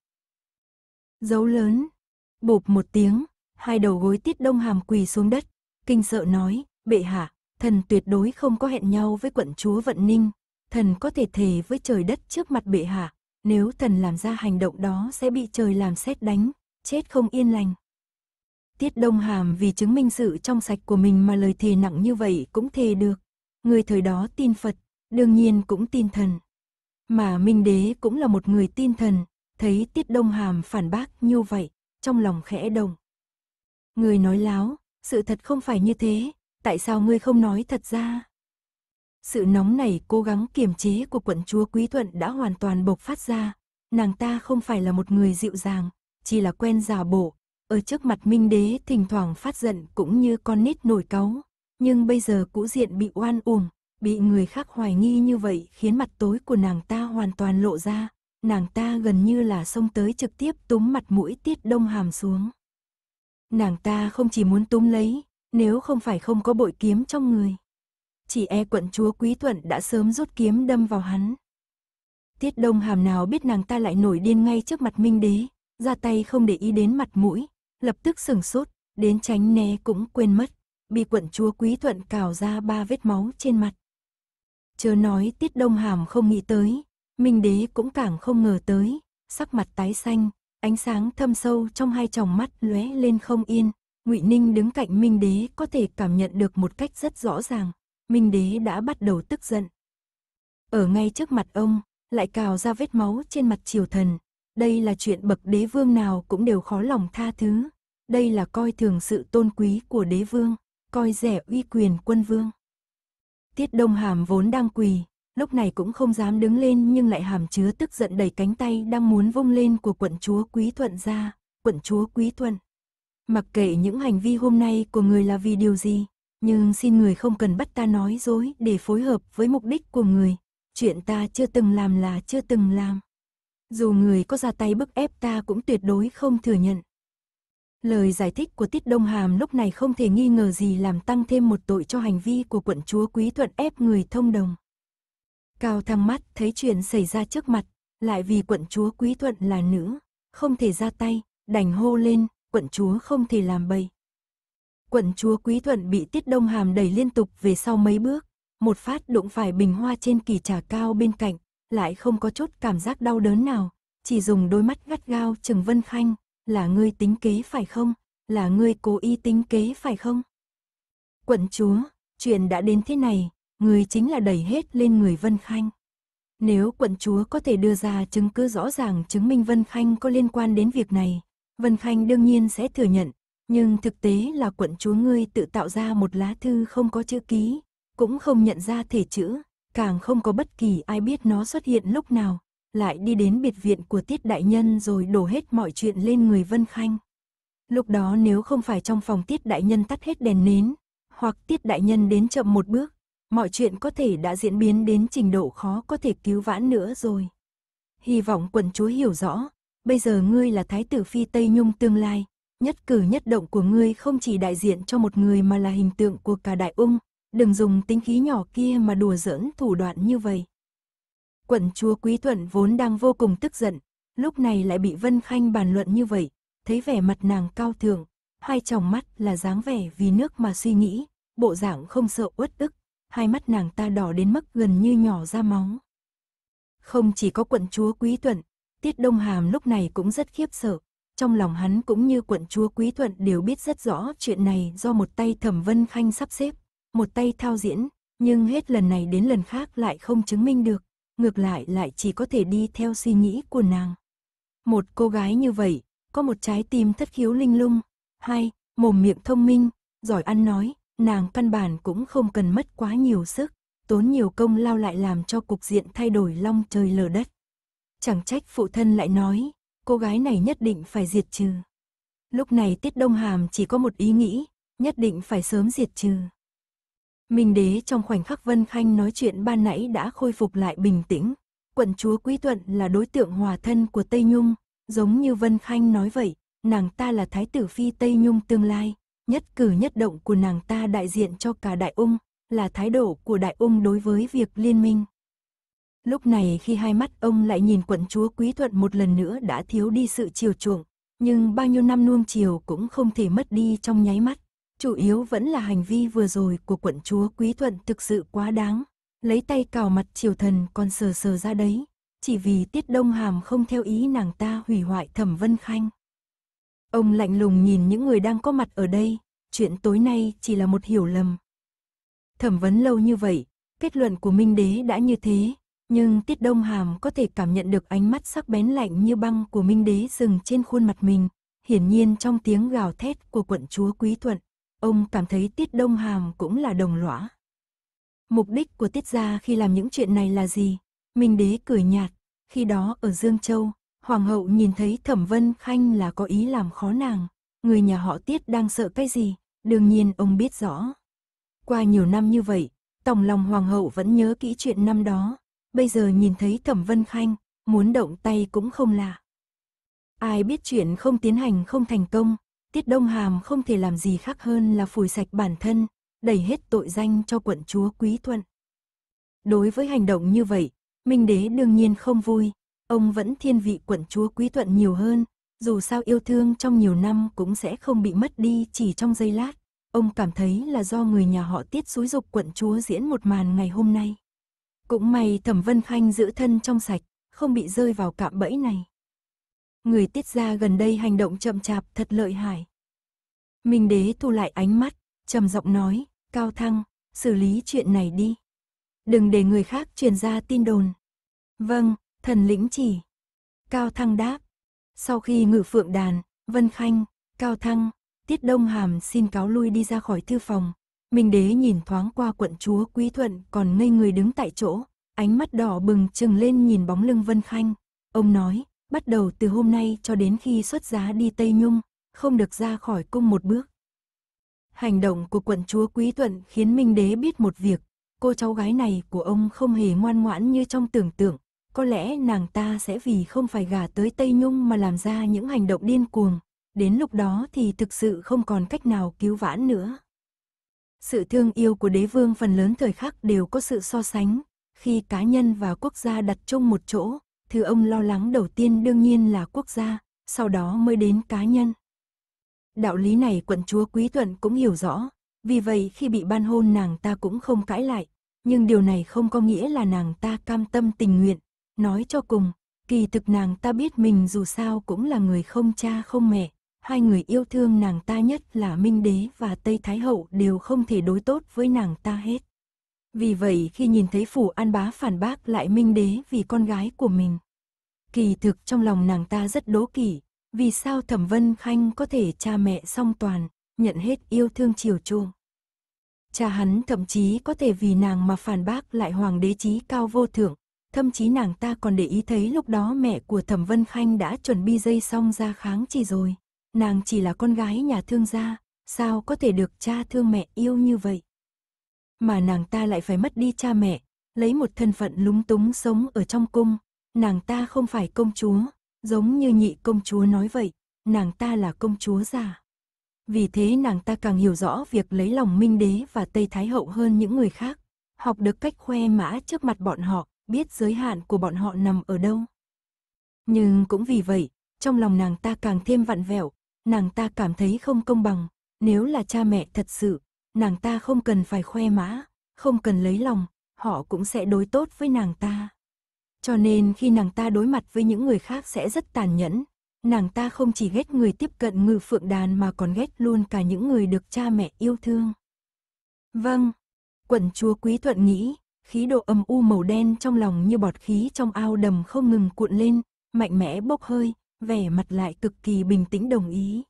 [SPEAKER 1] Dấu lớn, bụp một tiếng, hai đầu gối Tiết Đông Hàm quỳ xuống đất, kinh sợ nói, bệ hạ, thần tuyệt đối không có hẹn nhau với quận chúa Vận Ninh, thần có thể thề với trời đất trước mặt bệ hạ, nếu thần làm ra hành động đó sẽ bị trời làm xét đánh, chết không yên lành. Tiết Đông Hàm vì chứng minh sự trong sạch của mình mà lời thề nặng như vậy cũng thề được. Người thời đó tin Phật, đương nhiên cũng tin thần. Mà Minh Đế cũng là một người tin thần, thấy Tiết Đông Hàm phản bác như vậy, trong lòng khẽ đồng. Người nói láo, sự thật không phải như thế, tại sao ngươi không nói thật ra? Sự nóng này cố gắng kiềm chế của quận chúa Quý Thuận đã hoàn toàn bộc phát ra, nàng ta không phải là một người dịu dàng, chỉ là quen giả bộ, ở trước mặt Minh Đế thỉnh thoảng phát giận cũng như con nít nổi cáu, nhưng bây giờ cũ diện bị oan uổng, bị người khác hoài nghi như vậy khiến mặt tối của nàng ta hoàn toàn lộ ra, nàng ta gần như là xông tới trực tiếp túm mặt mũi Tiết Đông Hàm xuống. Nàng ta không chỉ muốn túm lấy, nếu không phải không có bội kiếm trong người. Chỉ e quận chúa Quý Thuận đã sớm rút kiếm đâm vào hắn. Tiết Đông Hàm nào biết nàng ta lại nổi điên ngay trước mặt Minh Đế, ra tay không để ý đến mặt mũi, lập tức sừng sốt, đến tránh né cũng quên mất, bị quận chúa Quý Thuận cào ra ba vết máu trên mặt. Chớ nói Tiết Đông Hàm không nghĩ tới, Minh Đế cũng càng không ngờ tới, sắc mặt tái xanh, ánh sáng thâm sâu trong hai tròng mắt lóe lên không yên, Ngụy Ninh đứng cạnh Minh Đế có thể cảm nhận được một cách rất rõ ràng, Minh Đế đã bắt đầu tức giận. Ở ngay trước mặt ông, lại cào ra vết máu trên mặt triều thần, đây là chuyện bậc đế vương nào cũng đều khó lòng tha thứ, đây là coi thường sự tôn quý của đế vương, coi rẻ uy quyền quân vương. Tiết Đông Hàm vốn đang quỳ, lúc này cũng không dám đứng lên nhưng lại hàm chứa tức giận đầy cánh tay đang muốn vung lên của quận chúa Quý Thuận ra, quận chúa Quý Thuận. Mặc kệ những hành vi hôm nay của người là vì điều gì, nhưng xin người không cần bắt ta nói dối để phối hợp với mục đích của người. Chuyện ta chưa từng làm là chưa từng làm. Dù người có ra tay bức ép ta cũng tuyệt đối không thừa nhận. Lời giải thích của Tiết Đông Hàm lúc này không thể nghi ngờ gì làm tăng thêm một tội cho hành vi của quận chúa Quý Thuận ép người thông đồng. Cao thăng mắt thấy chuyện xảy ra trước mặt, lại vì quận chúa Quý Thuận là nữ, không thể ra tay, đành hô lên, quận chúa không thì làm bậy. Quận chúa Quý Thuận bị Tiết Đông Hàm đẩy liên tục về sau mấy bước, một phát đụng phải bình hoa trên kỳ trà cao bên cạnh, lại không có chút cảm giác đau đớn nào, chỉ dùng đôi mắt gắt gao Trừng Vân Khanh, là ngươi tính kế phải không? Là ngươi cố ý tính kế phải không? Quận chúa, chuyện đã đến thế này, người chính là đẩy hết lên người Vân Khanh. Nếu quận chúa có thể đưa ra chứng cứ rõ ràng chứng minh Vân Khanh có liên quan đến việc này, Vân Khanh đương nhiên sẽ thừa nhận, nhưng thực tế là quận chúa ngươi tự tạo ra một lá thư không có chữ ký, cũng không nhận ra thể chữ, càng không có bất kỳ ai biết nó xuất hiện lúc nào, lại đi đến biệt viện của Tiết Đại Nhân rồi đổ hết mọi chuyện lên người Vân Khanh. Lúc đó nếu không phải trong phòng Tiết Đại Nhân tắt hết đèn nến, hoặc Tiết Đại Nhân đến chậm một bước, mọi chuyện có thể đã diễn biến đến trình độ khó có thể cứu vãn nữa rồi. Hy vọng quận chúa hiểu rõ, bây giờ ngươi là thái tử phi Tây Nhung tương lai, nhất cử nhất động của ngươi không chỉ đại diện cho một người mà là hình tượng của cả đại ung, đừng dùng tính khí nhỏ kia mà đùa giỡn thủ đoạn như vậy. Quận chúa Quý Thuận vốn đang vô cùng tức giận, lúc này lại bị Vân Khanh bàn luận như vậy, thấy vẻ mặt nàng cao thượng, hai tròng mắt là dáng vẻ vì nước mà suy nghĩ, bộ dạng không sợ uất ức, hai mắt nàng ta đỏ đến mức gần như nhỏ ra máu. Không chỉ có quận chúa Quý thuận Tiết Đông Hàm lúc này cũng rất khiếp sợ. Trong lòng hắn cũng như quận chúa Quý Thuận đều biết rất rõ chuyện này do một tay Thẩm Vân Khanh sắp xếp, một tay thao diễn, nhưng hết lần này đến lần khác lại không chứng minh được, ngược lại lại chỉ có thể đi theo suy nghĩ của nàng. Một cô gái như vậy, có một trái tim thất khiếu linh lung, hai, mồm miệng thông minh, giỏi ăn nói, nàng căn bản cũng không cần mất quá nhiều sức, tốn nhiều công lao lại làm cho cục diện thay đổi long trời lở đất. Chẳng trách phụ thân lại nói, cô gái này nhất định phải diệt trừ. Lúc này Tiết Đông Hàm chỉ có một ý nghĩ, nhất định phải sớm diệt trừ. Minh đế trong khoảnh khắc Vân Khanh nói chuyện ban nãy đã khôi phục lại bình tĩnh. Quận chúa Quý Tuận là đối tượng hòa thân của Tây Nhung, giống như Vân Khanh nói vậy, nàng ta là thái tử phi Tây Nhung tương lai, nhất cử nhất động của nàng ta đại diện cho cả đại ung, là thái độ của đại ung đối với việc liên minh. Lúc này khi hai mắt ông lại nhìn quận chúa Quý Thuận một lần nữa đã thiếu đi sự chiều chuộng, nhưng bao nhiêu năm nuông chiều cũng không thể mất đi trong nháy mắt. Chủ yếu vẫn là hành vi vừa rồi của quận chúa Quý Thuận thực sự quá đáng. Lấy tay cào mặt triều thần còn sờ sờ ra đấy, chỉ vì Tiết Đông Hàm không theo ý nàng ta hủy hoại Thẩm Vân Khanh. Ông lạnh lùng nhìn những người đang có mặt ở đây, chuyện tối nay chỉ là một hiểu lầm. Thẩm vấn lâu như vậy, kết luận của Minh Đế đã như thế, nhưng Tiết Đông Hàm có thể cảm nhận được ánh mắt sắc bén lạnh như băng của Minh Đế dừng trên khuôn mặt mình. Hiển nhiên trong tiếng gào thét của quận chúa Quý Thuận, ông cảm thấy Tiết Đông Hàm cũng là đồng lõa. Mục đích của Tiết Gia khi làm những chuyện này là gì? Minh Đế cười nhạt, khi đó ở Dương Châu, Hoàng hậu nhìn thấy Thẩm Vân Khanh là có ý làm khó nàng. Người nhà họ Tiết đang sợ cái gì? Đương nhiên ông biết rõ. Qua nhiều năm như vậy, tổng lòng Hoàng hậu vẫn nhớ kỹ chuyện năm đó, bây giờ nhìn thấy Thẩm Vân Khanh, muốn động tay cũng không lạ. Ai biết chuyện không tiến hành không thành công, Tiết Đông Hàm không thể làm gì khác hơn là phủi sạch bản thân, đẩy hết tội danh cho quận chúa Quý Thuận. Đối với hành động như vậy, Minh Đế đương nhiên không vui, ông vẫn thiên vị quận chúa Quý Thuận nhiều hơn, dù sao yêu thương trong nhiều năm cũng sẽ không bị mất đi chỉ trong giây lát. Ông cảm thấy là do người nhà họ tiết xúi dục quận chúa diễn một màn ngày hôm nay. Cũng may Thẩm Vân Khanh giữ thân trong sạch, không bị rơi vào cạm bẫy này. Người tiết ra gần đây hành động chậm chạp thật lợi hại. Minh đế thu lại ánh mắt, trầm giọng nói, Cao Thăng, xử lý chuyện này đi. Đừng để người khác truyền ra tin đồn. Vâng, thần lĩnh chỉ. Cao Thăng đáp. Sau khi ngự phượng đàn, Vân Khanh, Cao Thăng, Tiết Đông Hàm xin cáo lui đi ra khỏi thư phòng, Minh đế nhìn thoáng qua quận chúa Quý Thuận còn ngây người đứng tại chỗ, ánh mắt đỏ bừng trừng lên nhìn bóng lưng Vân Khanh. Ông nói, bắt đầu từ hôm nay cho đến khi xuất giá đi Tây Nhung, không được ra khỏi cung một bước. Hành động của quận chúa Quý Thuận khiến Minh đế biết một việc, cô cháu gái này của ông không hề ngoan ngoãn như trong tưởng tượng. Có lẽ nàng ta sẽ vì không phải gả tới Tây Nhung mà làm ra những hành động điên cuồng. Đến lúc đó thì thực sự không còn cách nào cứu vãn nữa. Sự thương yêu của đế vương phần lớn thời khắc đều có sự so sánh, khi cá nhân và quốc gia đặt chung một chỗ, thứ ông lo lắng đầu tiên đương nhiên là quốc gia, sau đó mới đến cá nhân. Đạo lý này quận chúa Quý Tuận cũng hiểu rõ, vì vậy khi bị ban hôn nàng ta cũng không cãi lại, nhưng điều này không có nghĩa là nàng ta cam tâm tình nguyện, nói cho cùng, kỳ thực nàng ta biết mình dù sao cũng là người không cha không mẹ, hai người yêu thương nàng ta nhất là Minh Đế và Tây Thái Hậu đều không thể đối tốt với nàng ta hết. Vì vậy khi nhìn thấy Phủ An Bá phản bác lại Minh Đế vì con gái của mình. Kỳ thực trong lòng nàng ta rất đố kỵ, vì sao Thẩm Vân Khanh có thể cha mẹ song toàn, nhận hết yêu thương chiều chuông. Cha hắn thậm chí có thể vì nàng mà phản bác lại hoàng đế chí cao vô thượng, thậm chí nàng ta còn để ý thấy lúc đó mẹ của Thẩm Vân Khanh đã chuẩn bị dây xong ra kháng chỉ rồi nàng chỉ là con gái nhà thương gia, sao có thể được cha thương mẹ yêu như vậy? Mà nàng ta lại phải mất đi cha mẹ, lấy một thân phận lúng túng sống ở trong cung, nàng ta không phải công chúa, giống như nhị công chúa nói vậy, nàng ta là công chúa già. Vì thế nàng ta càng hiểu rõ việc lấy lòng Minh Đế và Tây Thái Hậu hơn những người khác, học được cách khoe mã trước mặt bọn họ, biết giới hạn của bọn họ nằm ở đâu. Nhưng cũng vì vậy, trong lòng nàng ta càng thêm vặn vẹo, nàng ta cảm thấy không công bằng, nếu là cha mẹ thật sự, nàng ta không cần phải khoe mã, không cần lấy lòng, họ cũng sẽ đối tốt với nàng ta. Cho nên khi nàng ta đối mặt với những người khác sẽ rất tàn nhẫn, nàng ta không chỉ ghét người tiếp cận ngư phượng đàn mà còn ghét luôn cả những người được cha mẹ yêu thương. Vâng, quận chúa quý thuận nghĩ, khí độ âm u màu đen trong lòng như bọt khí trong ao đầm không ngừng cuộn lên, mạnh mẽ bốc hơi, vẻ mặt lại cực kỳ bình tĩnh đồng ý.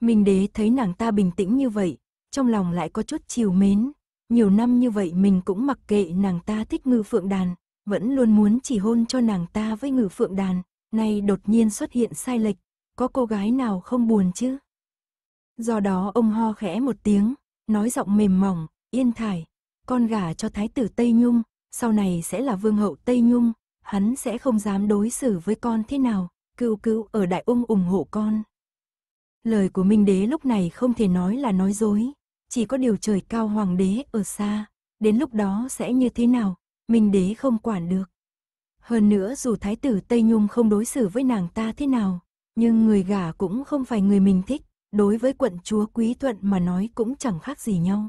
[SPEAKER 1] Minh đế thấy nàng ta bình tĩnh như vậy, trong lòng lại có chút chiều mến. Nhiều năm như vậy mình cũng mặc kệ nàng ta thích ngư phượng đàn, vẫn luôn muốn chỉ hôn cho nàng ta với ngư phượng đàn. Nay đột nhiên xuất hiện sai lệch, có cô gái nào không buồn chứ? Do đó ông ho khẽ một tiếng, nói giọng mềm mỏng, yên thải, con gả cho thái tử Tây Nhung, sau này sẽ là vương hậu Tây Nhung, hắn sẽ không dám đối xử với con thế nào cưu cưu ở Đại Ung ủng hộ con. Lời của Minh Đế lúc này không thể nói là nói dối, chỉ có điều trời cao Hoàng đế ở xa, đến lúc đó sẽ như thế nào, Minh Đế không quản được. Hơn nữa dù Thái tử Tây Nhung không đối xử với nàng ta thế nào, nhưng người gả cũng không phải người mình thích, đối với quận chúa Quý Thuận mà nói cũng chẳng khác gì nhau.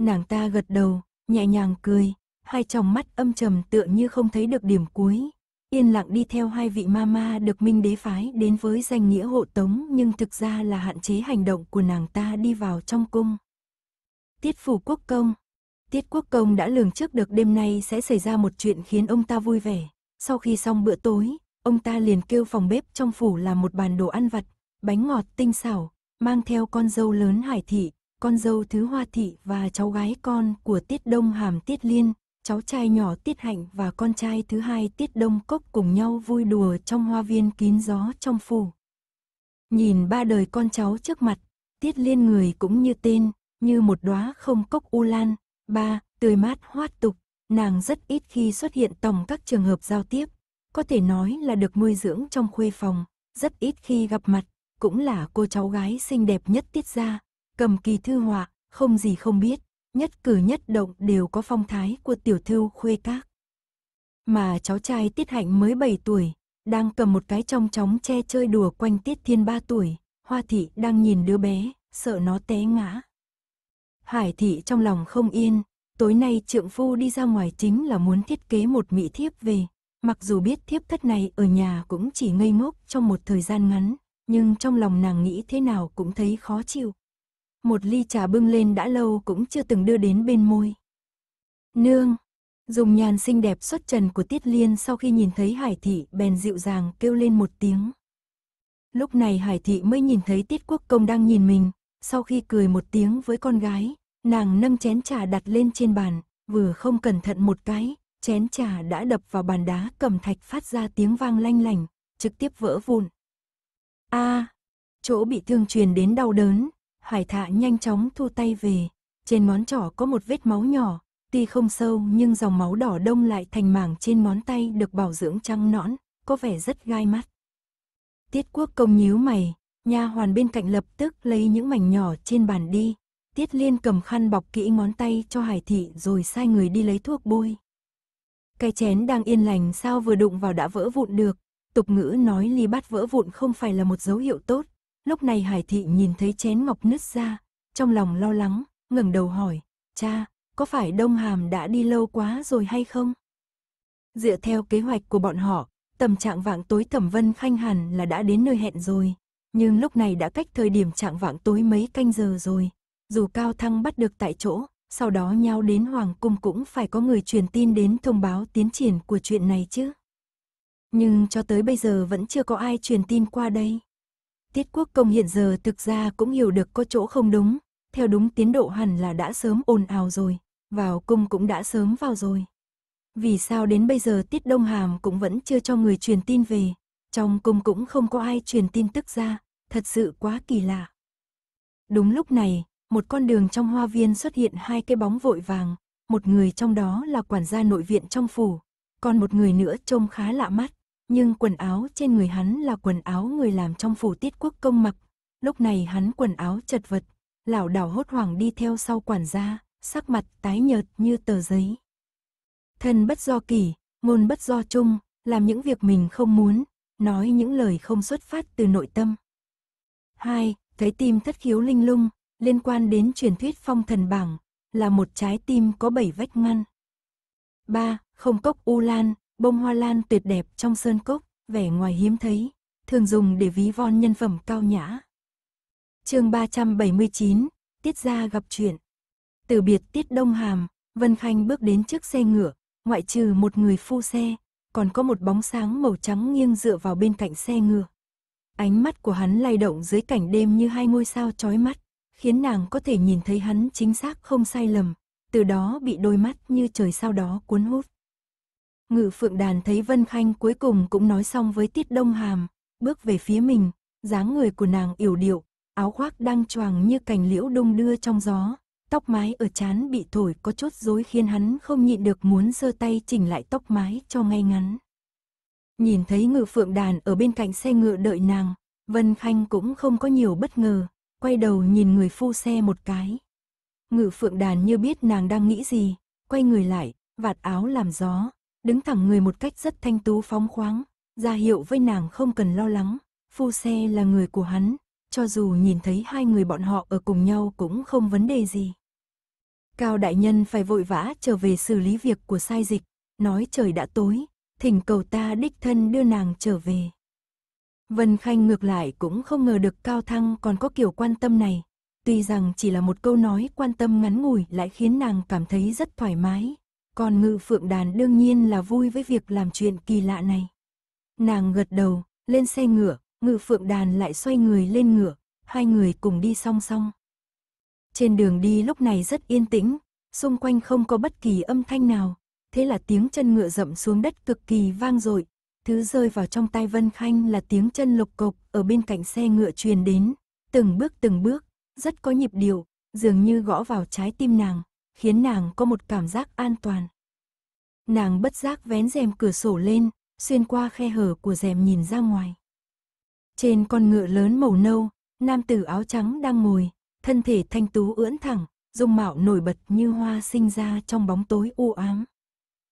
[SPEAKER 1] Nàng ta gật đầu, nhẹ nhàng cười, hai tròng mắt âm trầm tựa như không thấy được điểm cuối, yên lặng đi theo hai vị mama được Minh Đế phái đến với danh nghĩa hộ tống nhưng thực ra là hạn chế hành động của nàng ta đi vào trong cung. Tiết phủ quốc công Tiết quốc công đã lường trước được đêm nay sẽ xảy ra một chuyện khiến ông ta vui vẻ. Sau khi xong bữa tối, ông ta liền kêu phòng bếp trong phủ làm một bàn đồ ăn vặt, bánh ngọt tinh xảo, mang theo con dâu lớn hải thị, con dâu thứ hoa thị và cháu gái con của Tiết Đông Hàm Tiết Liên, cháu trai nhỏ Tiết Hạnh và con trai thứ hai Tiết Đông Cốc cùng nhau vui đùa trong hoa viên kín gió trong phủ. Nhìn ba đời con cháu trước mặt, Tiết Liên người cũng như tên, như một đóa không cốc u lan, ba, tươi mát hoát tục, nàng rất ít khi xuất hiện tổng các trường hợp giao tiếp, có thể nói là được nuôi dưỡng trong khuê phòng, rất ít khi gặp mặt, cũng là cô cháu gái xinh đẹp nhất Tiết gia, cầm kỳ thư họa, không gì không biết nhất cử nhất động đều có phong thái của tiểu thư khuê các. Mà cháu trai Tiết Hạnh mới 7 tuổi, đang cầm một cái trong chóng che chơi đùa quanh Tiết Thiên 3 tuổi, Hoa Thị đang nhìn đứa bé, sợ nó té ngã. Hải Thị trong lòng không yên, tối nay trượng phu đi ra ngoài chính là muốn thiết kế một mỹ thiếp về. Mặc dù biết thiếp thất này ở nhà cũng chỉ ngây ngốc trong một thời gian ngắn, nhưng trong lòng nàng nghĩ thế nào cũng thấy khó chịu một ly trà bưng lên đã lâu cũng chưa từng đưa đến bên môi. Nương, dùng nhàn xinh đẹp xuất trần của Tiết Liên sau khi nhìn thấy Hải Thị bèn dịu dàng kêu lên một tiếng. Lúc này Hải Thị mới nhìn thấy Tiết Quốc Công đang nhìn mình, sau khi cười một tiếng với con gái, nàng nâng chén trà đặt lên trên bàn, vừa không cẩn thận một cái, chén trà đã đập vào bàn đá cầm thạch phát ra tiếng vang lanh lành, trực tiếp vỡ vụn. A, chỗ bị thương truyền đến đau đớn, Hải thạ nhanh chóng thu tay về, trên món trỏ có một vết máu nhỏ, tuy không sâu nhưng dòng máu đỏ đông lại thành mảng trên món tay được bảo dưỡng trăng nõn, có vẻ rất gai mắt. Tiết quốc công nhíu mày, nha hoàn bên cạnh lập tức lấy những mảnh nhỏ trên bàn đi. Tiết liên cầm khăn bọc kỹ món tay cho hải thị rồi sai người đi lấy thuốc bôi. Cái chén đang yên lành sao vừa đụng vào đã vỡ vụn được. Tục ngữ nói ly bát vỡ vụn không phải là một dấu hiệu tốt, Lúc này Hải Thị nhìn thấy chén ngọc nứt ra, trong lòng lo lắng, ngẩng đầu hỏi, cha, có phải Đông Hàm đã đi lâu quá rồi hay không? Dựa theo kế hoạch của bọn họ, tầm trạng vạng tối Thẩm Vân Khanh hẳn là đã đến nơi hẹn rồi, nhưng lúc này đã cách thời điểm trạng vạng tối mấy canh giờ rồi. Dù Cao Thăng bắt được tại chỗ, sau đó nhau đến Hoàng Cung cũng phải có người truyền tin đến thông báo tiến triển của chuyện này chứ. Nhưng cho tới bây giờ vẫn chưa có ai truyền tin qua đây. Tiết Quốc Công hiện giờ thực ra cũng hiểu được có chỗ không đúng, theo đúng tiến độ hẳn là đã sớm ồn ào rồi, vào cung cũng đã sớm vào rồi. Vì sao đến bây giờ Tiết Đông Hàm cũng vẫn chưa cho người truyền tin về, trong cung cũng không có ai truyền tin tức ra, thật sự quá kỳ lạ. Đúng lúc này, một con đường trong hoa viên xuất hiện hai cái bóng vội vàng, một người trong đó là quản gia nội viện trong phủ, còn một người nữa trông khá lạ mắt, nhưng quần áo trên người hắn là quần áo người làm trong phủ tiết quốc công mặc. Lúc này hắn quần áo chật vật, lảo đảo hốt hoảng đi theo sau quản gia, sắc mặt tái nhợt như tờ giấy. Thân bất do kỷ, ngôn bất do chung, làm những việc mình không muốn, nói những lời không xuất phát từ nội tâm. 2. Thấy tim thất khiếu linh lung, liên quan đến truyền thuyết phong thần bảng, là một trái tim có bảy vách ngăn. 3. Không cốc u lan, bông hoa lan tuyệt đẹp trong sơn cốc, vẻ ngoài hiếm thấy, thường dùng để ví von nhân phẩm cao nhã. chương 379, Tiết Gia gặp chuyện. Từ biệt Tiết Đông Hàm, Vân Khanh bước đến trước xe ngựa, ngoại trừ một người phu xe, còn có một bóng sáng màu trắng nghiêng dựa vào bên cạnh xe ngựa. Ánh mắt của hắn lay động dưới cảnh đêm như hai ngôi sao chói mắt, khiến nàng có thể nhìn thấy hắn chính xác không sai lầm, từ đó bị đôi mắt như trời sao đó cuốn hút. Ngự phượng đàn thấy Vân Khanh cuối cùng cũng nói xong với Tiết Đông Hàm, bước về phía mình, dáng người của nàng yểu điệu, áo khoác đang choàng như cành liễu đung đưa trong gió, tóc mái ở chán bị thổi có chốt rối khiến hắn không nhịn được muốn sơ tay chỉnh lại tóc mái cho ngay ngắn. Nhìn thấy ngự phượng đàn ở bên cạnh xe ngựa đợi nàng, Vân Khanh cũng không có nhiều bất ngờ, quay đầu nhìn người phu xe một cái. Ngự phượng đàn như biết nàng đang nghĩ gì, quay người lại, vạt áo làm gió, đứng thẳng người một cách rất thanh tú phóng khoáng, ra hiệu với nàng không cần lo lắng, phu xe là người của hắn, cho dù nhìn thấy hai người bọn họ ở cùng nhau cũng không vấn đề gì. Cao đại nhân phải vội vã trở về xử lý việc của sai dịch, nói trời đã tối, thỉnh cầu ta đích thân đưa nàng trở về. Vân Khanh ngược lại cũng không ngờ được Cao Thăng còn có kiểu quan tâm này, tuy rằng chỉ là một câu nói quan tâm ngắn ngủi lại khiến nàng cảm thấy rất thoải mái, còn ngự phượng đàn đương nhiên là vui với việc làm chuyện kỳ lạ này. Nàng gật đầu, lên xe ngựa, ngự phượng đàn lại xoay người lên ngựa, hai người cùng đi song song. Trên đường đi lúc này rất yên tĩnh, xung quanh không có bất kỳ âm thanh nào, thế là tiếng chân ngựa rậm xuống đất cực kỳ vang dội. Thứ rơi vào trong tai Vân Khanh là tiếng chân lục cộc ở bên cạnh xe ngựa truyền đến, từng bước từng bước, rất có nhịp điệu, dường như gõ vào trái tim nàng khiến nàng có một cảm giác an toàn. Nàng bất giác vén rèm cửa sổ lên, xuyên qua khe hở của rèm nhìn ra ngoài. Trên con ngựa lớn màu nâu, nam tử áo trắng đang ngồi, thân thể thanh tú ưỡn thẳng, dung mạo nổi bật như hoa sinh ra trong bóng tối u ám.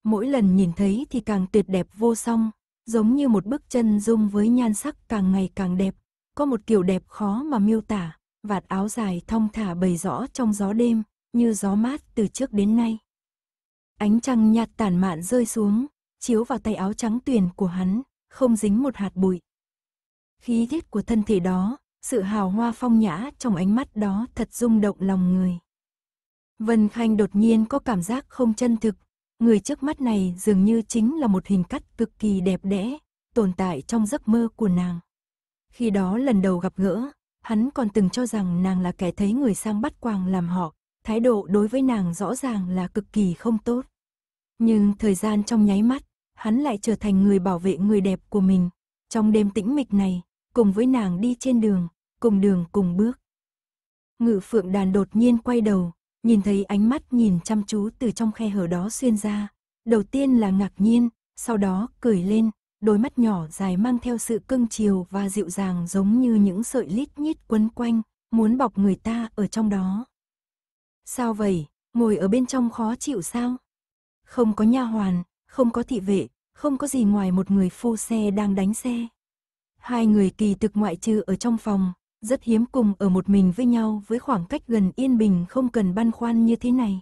[SPEAKER 1] Mỗi lần nhìn thấy thì càng tuyệt đẹp vô song, giống như một bức chân dung với nhan sắc càng ngày càng đẹp, có một kiểu đẹp khó mà miêu tả, vạt áo dài thong thả bày rõ trong gió đêm, như gió mát từ trước đến nay. Ánh trăng nhạt tản mạn rơi xuống, chiếu vào tay áo trắng tuyền của hắn, không dính một hạt bụi. Khí tiết của thân thể đó, sự hào hoa phong nhã trong ánh mắt đó thật rung động lòng người. Vân Khanh đột nhiên có cảm giác không chân thực, người trước mắt này dường như chính là một hình cắt cực kỳ đẹp đẽ, tồn tại trong giấc mơ của nàng. Khi đó lần đầu gặp gỡ, hắn còn từng cho rằng nàng là kẻ thấy người sang bắt quàng làm họ, thái độ đối với nàng rõ ràng là cực kỳ không tốt. Nhưng thời gian trong nháy mắt, hắn lại trở thành người bảo vệ người đẹp của mình. Trong đêm tĩnh mịch này, cùng với nàng đi trên đường, cùng đường cùng bước. Ngự phượng đàn đột nhiên quay đầu, nhìn thấy ánh mắt nhìn chăm chú từ trong khe hở đó xuyên ra. Đầu tiên là ngạc nhiên, sau đó cười lên, đôi mắt nhỏ dài mang theo sự cưng chiều và dịu dàng giống như những sợi lít nhít quấn quanh, muốn bọc người ta ở trong đó. Sao vậy, ngồi ở bên trong khó chịu sao? Không có nha hoàn, không có thị vệ, không có gì ngoài một người phu xe đang đánh xe. Hai người kỳ thực ngoại trừ ở trong phòng, rất hiếm cùng ở một mình với nhau với khoảng cách gần yên bình không cần băn khoăn như thế này.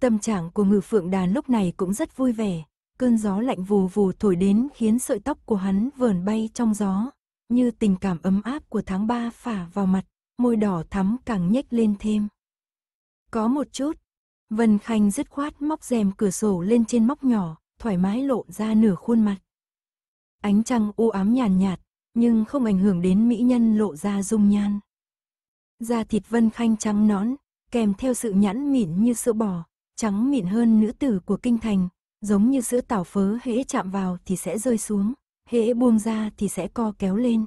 [SPEAKER 1] Tâm trạng của ngự phượng đàn lúc này cũng rất vui vẻ, cơn gió lạnh vù vù thổi đến khiến sợi tóc của hắn vờn bay trong gió, như tình cảm ấm áp của tháng 3 phả vào mặt, môi đỏ thắm càng nhếch lên thêm. Có một chút. Vân Khanh dứt khoát móc rèm cửa sổ lên trên móc nhỏ, thoải mái lộ ra nửa khuôn mặt. Ánh trăng u ám nhàn nhạt, nhạt, nhưng không ảnh hưởng đến mỹ nhân lộ ra dung nhan. Da thịt Vân Khanh trắng nõn, kèm theo sự nhẵn mịn như sữa bò, trắng mịn hơn nữ tử của kinh thành, giống như sữa tảo phớ hễ chạm vào thì sẽ rơi xuống, hễ buông ra thì sẽ co kéo lên.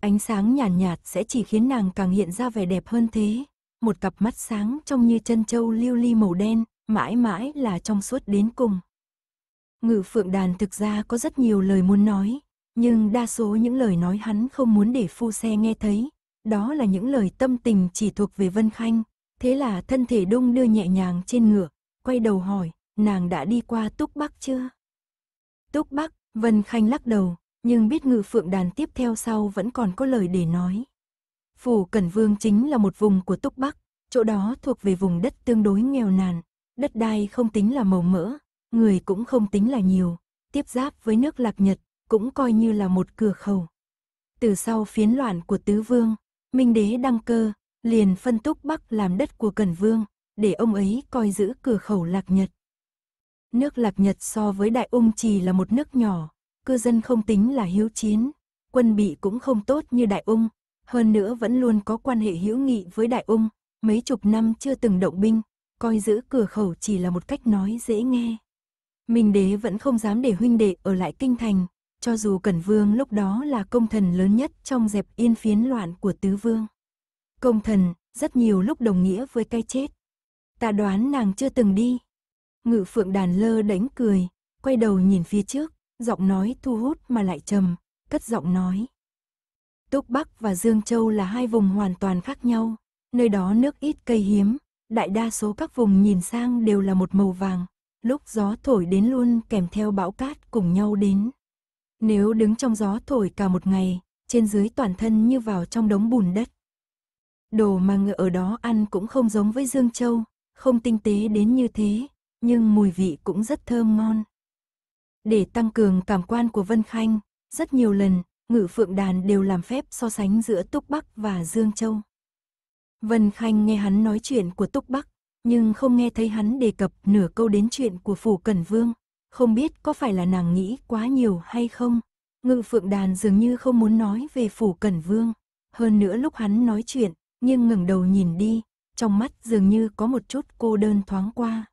[SPEAKER 1] Ánh sáng nhàn nhạt, nhạt sẽ chỉ khiến nàng càng hiện ra vẻ đẹp hơn thế, một cặp mắt sáng trông như chân châu lưu ly màu đen, mãi mãi là trong suốt đến cùng. Ngự phượng đàn thực ra có rất nhiều lời muốn nói, nhưng đa số những lời nói hắn không muốn để phu xe nghe thấy, đó là những lời tâm tình chỉ thuộc về Vân Khanh, thế là thân thể đung đưa nhẹ nhàng trên ngựa, quay đầu hỏi, nàng đã đi qua Túc Bắc chưa? Túc Bắc, Vân Khanh lắc đầu, nhưng biết ngự phượng đàn tiếp theo sau vẫn còn có lời để nói. Phủ Cần Vương chính là một vùng của Túc Bắc, chỗ đó thuộc về vùng đất tương đối nghèo nàn, đất đai không tính là màu mỡ, người cũng không tính là nhiều, tiếp giáp với nước Lạc Nhật, cũng coi như là một cửa khẩu. Từ sau phiến loạn của Tứ Vương, Minh Đế đăng cơ, liền phân Túc Bắc làm đất của Cần Vương, để ông ấy coi giữ cửa khẩu Lạc Nhật. Nước Lạc Nhật so với Đại Ung chỉ là một nước nhỏ, cư dân không tính là hiếu chiến, quân bị cũng không tốt như Đại Ung, hơn nữa vẫn luôn có quan hệ hữu nghị với Đại Ung, mấy chục năm chưa từng động binh, coi giữ cửa khẩu chỉ là một cách nói dễ nghe. Minh đế vẫn không dám để huynh đệ ở lại kinh thành, cho dù Cẩn Vương lúc đó là công thần lớn nhất trong dẹp yên phiến loạn của tứ vương. Công thần, rất nhiều lúc đồng nghĩa với cái chết. Ta đoán nàng chưa từng đi. Ngự phượng đàn lơ đánh cười, quay đầu nhìn phía trước, giọng nói thu hút mà lại trầm, cất giọng nói, Túc Bắc và Dương Châu là hai vùng hoàn toàn khác nhau, nơi đó nước ít cây hiếm, đại đa số các vùng nhìn sang đều là một màu vàng, lúc gió thổi đến luôn kèm theo bão cát cùng nhau đến. Nếu đứng trong gió thổi cả một ngày, trên dưới toàn thân như vào trong đống bùn đất. Đồ mà ngựa ở đó ăn cũng không giống với Dương Châu, không tinh tế đến như thế, nhưng mùi vị cũng rất thơm ngon. Để tăng cường cảm quan của Vân Khanh, rất nhiều lần, ngự phượng đàn đều làm phép so sánh giữa Túc Bắc và Dương Châu. Vân Khanh nghe hắn nói chuyện của Túc Bắc, nhưng không nghe thấy hắn đề cập nửa câu đến chuyện của Phủ Cẩn Vương, không biết có phải là nàng nghĩ quá nhiều hay không. Ngự Phượng Đàn dường như không muốn nói về Phủ Cẩn Vương, hơn nữa lúc hắn nói chuyện, nhưng ngẩng đầu nhìn đi, trong mắt dường như có một chút cô đơn thoáng qua.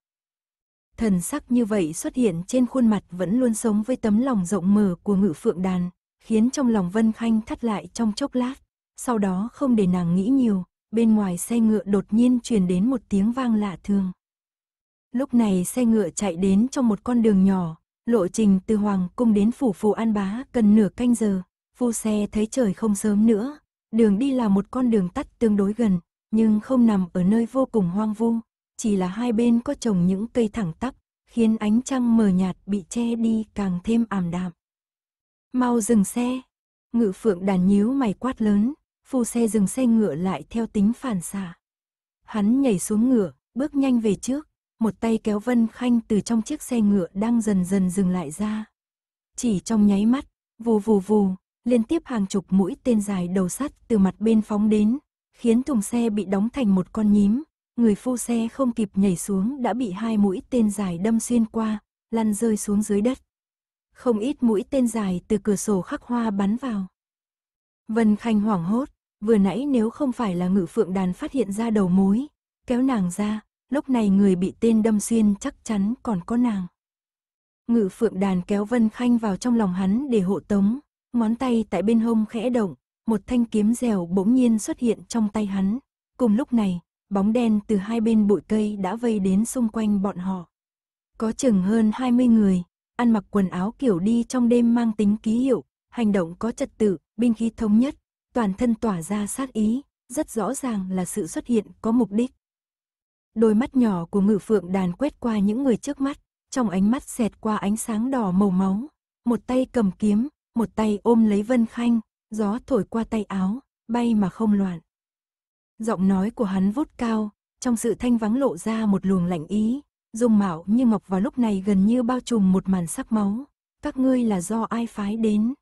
[SPEAKER 1] Thần sắc như vậy xuất hiện trên khuôn mặt vẫn luôn sống với tấm lòng rộng mở của Ngự Phượng Đàn, khiến trong lòng Vân Khanh thắt lại trong chốc lát. Sau đó không để nàng nghĩ nhiều, bên ngoài xe ngựa đột nhiên truyền đến một tiếng vang lạ thường. Lúc này xe ngựa chạy đến trong một con đường nhỏ, lộ trình từ Hoàng Cung đến Phủ Phù An Bá cần nửa canh giờ. Phu xe thấy trời không sớm nữa, đường đi là một con đường tắt tương đối gần, nhưng không nằm ở nơi vô cùng hoang vu, chỉ là hai bên có trồng những cây thẳng tắp, khiến ánh trăng mờ nhạt bị che đi càng thêm ảm đạm. Mau dừng xe. Ngự phượng đàn nhíu mày quát lớn, phu xe dừng xe ngựa lại theo tính phản xạ. Hắn nhảy xuống ngựa, bước nhanh về trước, một tay kéo Vân Khanh từ trong chiếc xe ngựa đang dần dần dừng lại ra. Chỉ trong nháy mắt, vù vù vù, liên tiếp hàng chục mũi tên dài đầu sắt từ mặt bên phóng đến, khiến thùng xe bị đóng thành một con nhím. Người phu xe không kịp nhảy xuống đã bị hai mũi tên dài đâm xuyên qua, lăn rơi xuống dưới đất không ít mũi tên dài từ cửa sổ khắc hoa bắn vào. Vân Khanh hoảng hốt, vừa nãy nếu không phải là ngự phượng đàn phát hiện ra đầu mối, kéo nàng ra, lúc này người bị tên đâm xuyên chắc chắn còn có nàng. Ngự phượng đàn kéo Vân Khanh vào trong lòng hắn để hộ tống, ngón tay tại bên hông khẽ động, một thanh kiếm dẻo bỗng nhiên xuất hiện trong tay hắn. Cùng lúc này, bóng đen từ hai bên bụi cây đã vây đến xung quanh bọn họ. Có chừng hơn 20 người, ăn mặc quần áo kiểu đi trong đêm mang tính ký hiệu, hành động có trật tự, binh khí thống nhất, toàn thân tỏa ra sát ý, rất rõ ràng là sự xuất hiện có mục đích. Đôi mắt nhỏ của ngự phượng đàn quét qua những người trước mắt, trong ánh mắt xẹt qua ánh sáng đỏ màu máu, một tay cầm kiếm, một tay ôm lấy Vân Khanh, gió thổi qua tay áo, bay mà không loạn. Giọng nói của hắn vút cao, trong sự thanh vắng lộ ra một luồng lạnh ý, Dung mạo như ngọc vào lúc này gần như bao trùm một màn sắc máu. Các ngươi là do ai phái đến?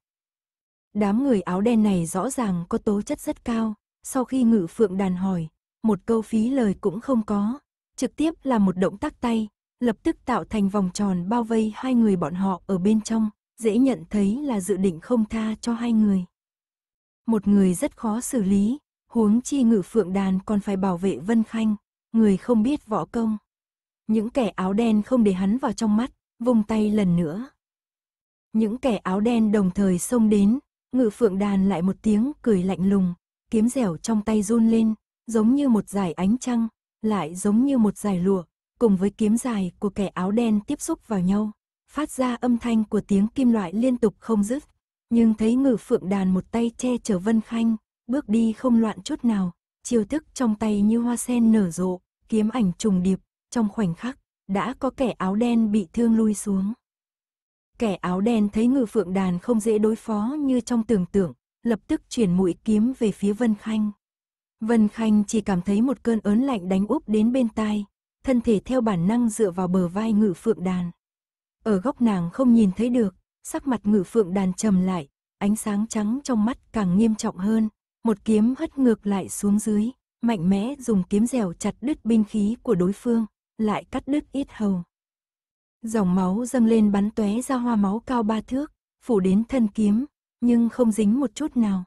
[SPEAKER 1] Đám người áo đen này rõ ràng có tố chất rất cao. Sau khi ngự phượng đàn hỏi, một câu phí lời cũng không có. Trực tiếp là một động tác tay, lập tức tạo thành vòng tròn bao vây hai người bọn họ ở bên trong. Dễ nhận thấy là dự định không tha cho hai người. Một người rất khó xử lý, huống chi ngự phượng đàn còn phải bảo vệ Vân Khanh, người không biết võ công. Những kẻ áo đen không để hắn vào trong mắt, vung tay lần nữa. Những kẻ áo đen đồng thời xông đến, ngự phượng đàn lại một tiếng cười lạnh lùng, kiếm dẻo trong tay run lên, giống như một dải ánh trăng, lại giống như một dải lụa, cùng với kiếm dài của kẻ áo đen tiếp xúc vào nhau, phát ra âm thanh của tiếng kim loại liên tục không dứt. Nhưng thấy ngự phượng đàn một tay che chở Vân Khanh, bước đi không loạn chút nào, chiêu thức trong tay như hoa sen nở rộ, kiếm ảnh trùng điệp, trong khoảnh khắc, đã có kẻ áo đen bị thương lui xuống. Kẻ áo đen thấy ngư phượng đàn không dễ đối phó như trong tưởng tượng, lập tức chuyển mũi kiếm về phía Vân Khanh. Vân Khanh chỉ cảm thấy một cơn ớn lạnh đánh úp đến bên tai, thân thể theo bản năng dựa vào bờ vai ngự phượng đàn. Ở góc nàng không nhìn thấy được, sắc mặt ngự phượng đàn trầm lại, ánh sáng trắng trong mắt càng nghiêm trọng hơn, một kiếm hất ngược lại xuống dưới, mạnh mẽ dùng kiếm dẻo chặt đứt binh khí của đối phương, lại cắt đứt ít hầu. Dòng máu dâng lên bắn tóe ra hoa máu cao ba thước, phủ đến thân kiếm, nhưng không dính một chút nào.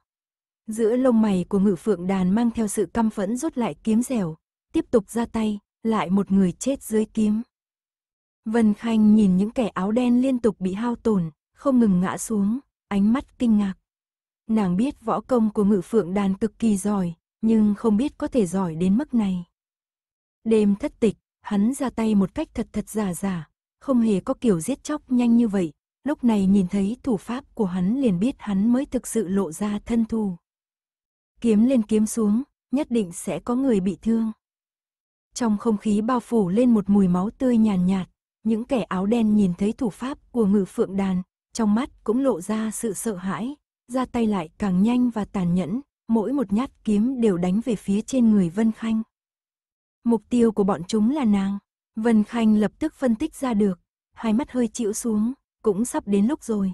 [SPEAKER 1] Giữa lông mày của ngự phượng đàn mang theo sự căm phẫn rút lại kiếm dẻo, tiếp tục ra tay, lại một người chết dưới kiếm. Vân Khanh nhìn những kẻ áo đen liên tục bị hao tổn, không ngừng ngã xuống, ánh mắt kinh ngạc. Nàng biết võ công của ngự phượng đàn cực kỳ giỏi, nhưng không biết có thể giỏi đến mức này. Đêm thất tịch, Hắn ra tay một cách thật thật giả giả, không hề có kiểu giết chóc nhanh như vậy. Lúc này nhìn thấy thủ pháp của hắn liền biết hắn mới thực sự lộ ra thân thù. Kiếm lên kiếm xuống, nhất định sẽ có người bị thương. Trong không khí bao phủ lên một mùi máu tươi nhàn nhạt, nhạt, những kẻ áo đen nhìn thấy thủ pháp của ngự phượng đàn, trong mắt cũng lộ ra sự sợ hãi, ra tay lại càng nhanh và tàn nhẫn, mỗi một nhát kiếm đều đánh về phía trên người Vân Khanh. Mục tiêu của bọn chúng là nàng. Vân Khanh lập tức phân tích ra được, hai mắt hơi chịu xuống, cũng sắp đến lúc rồi.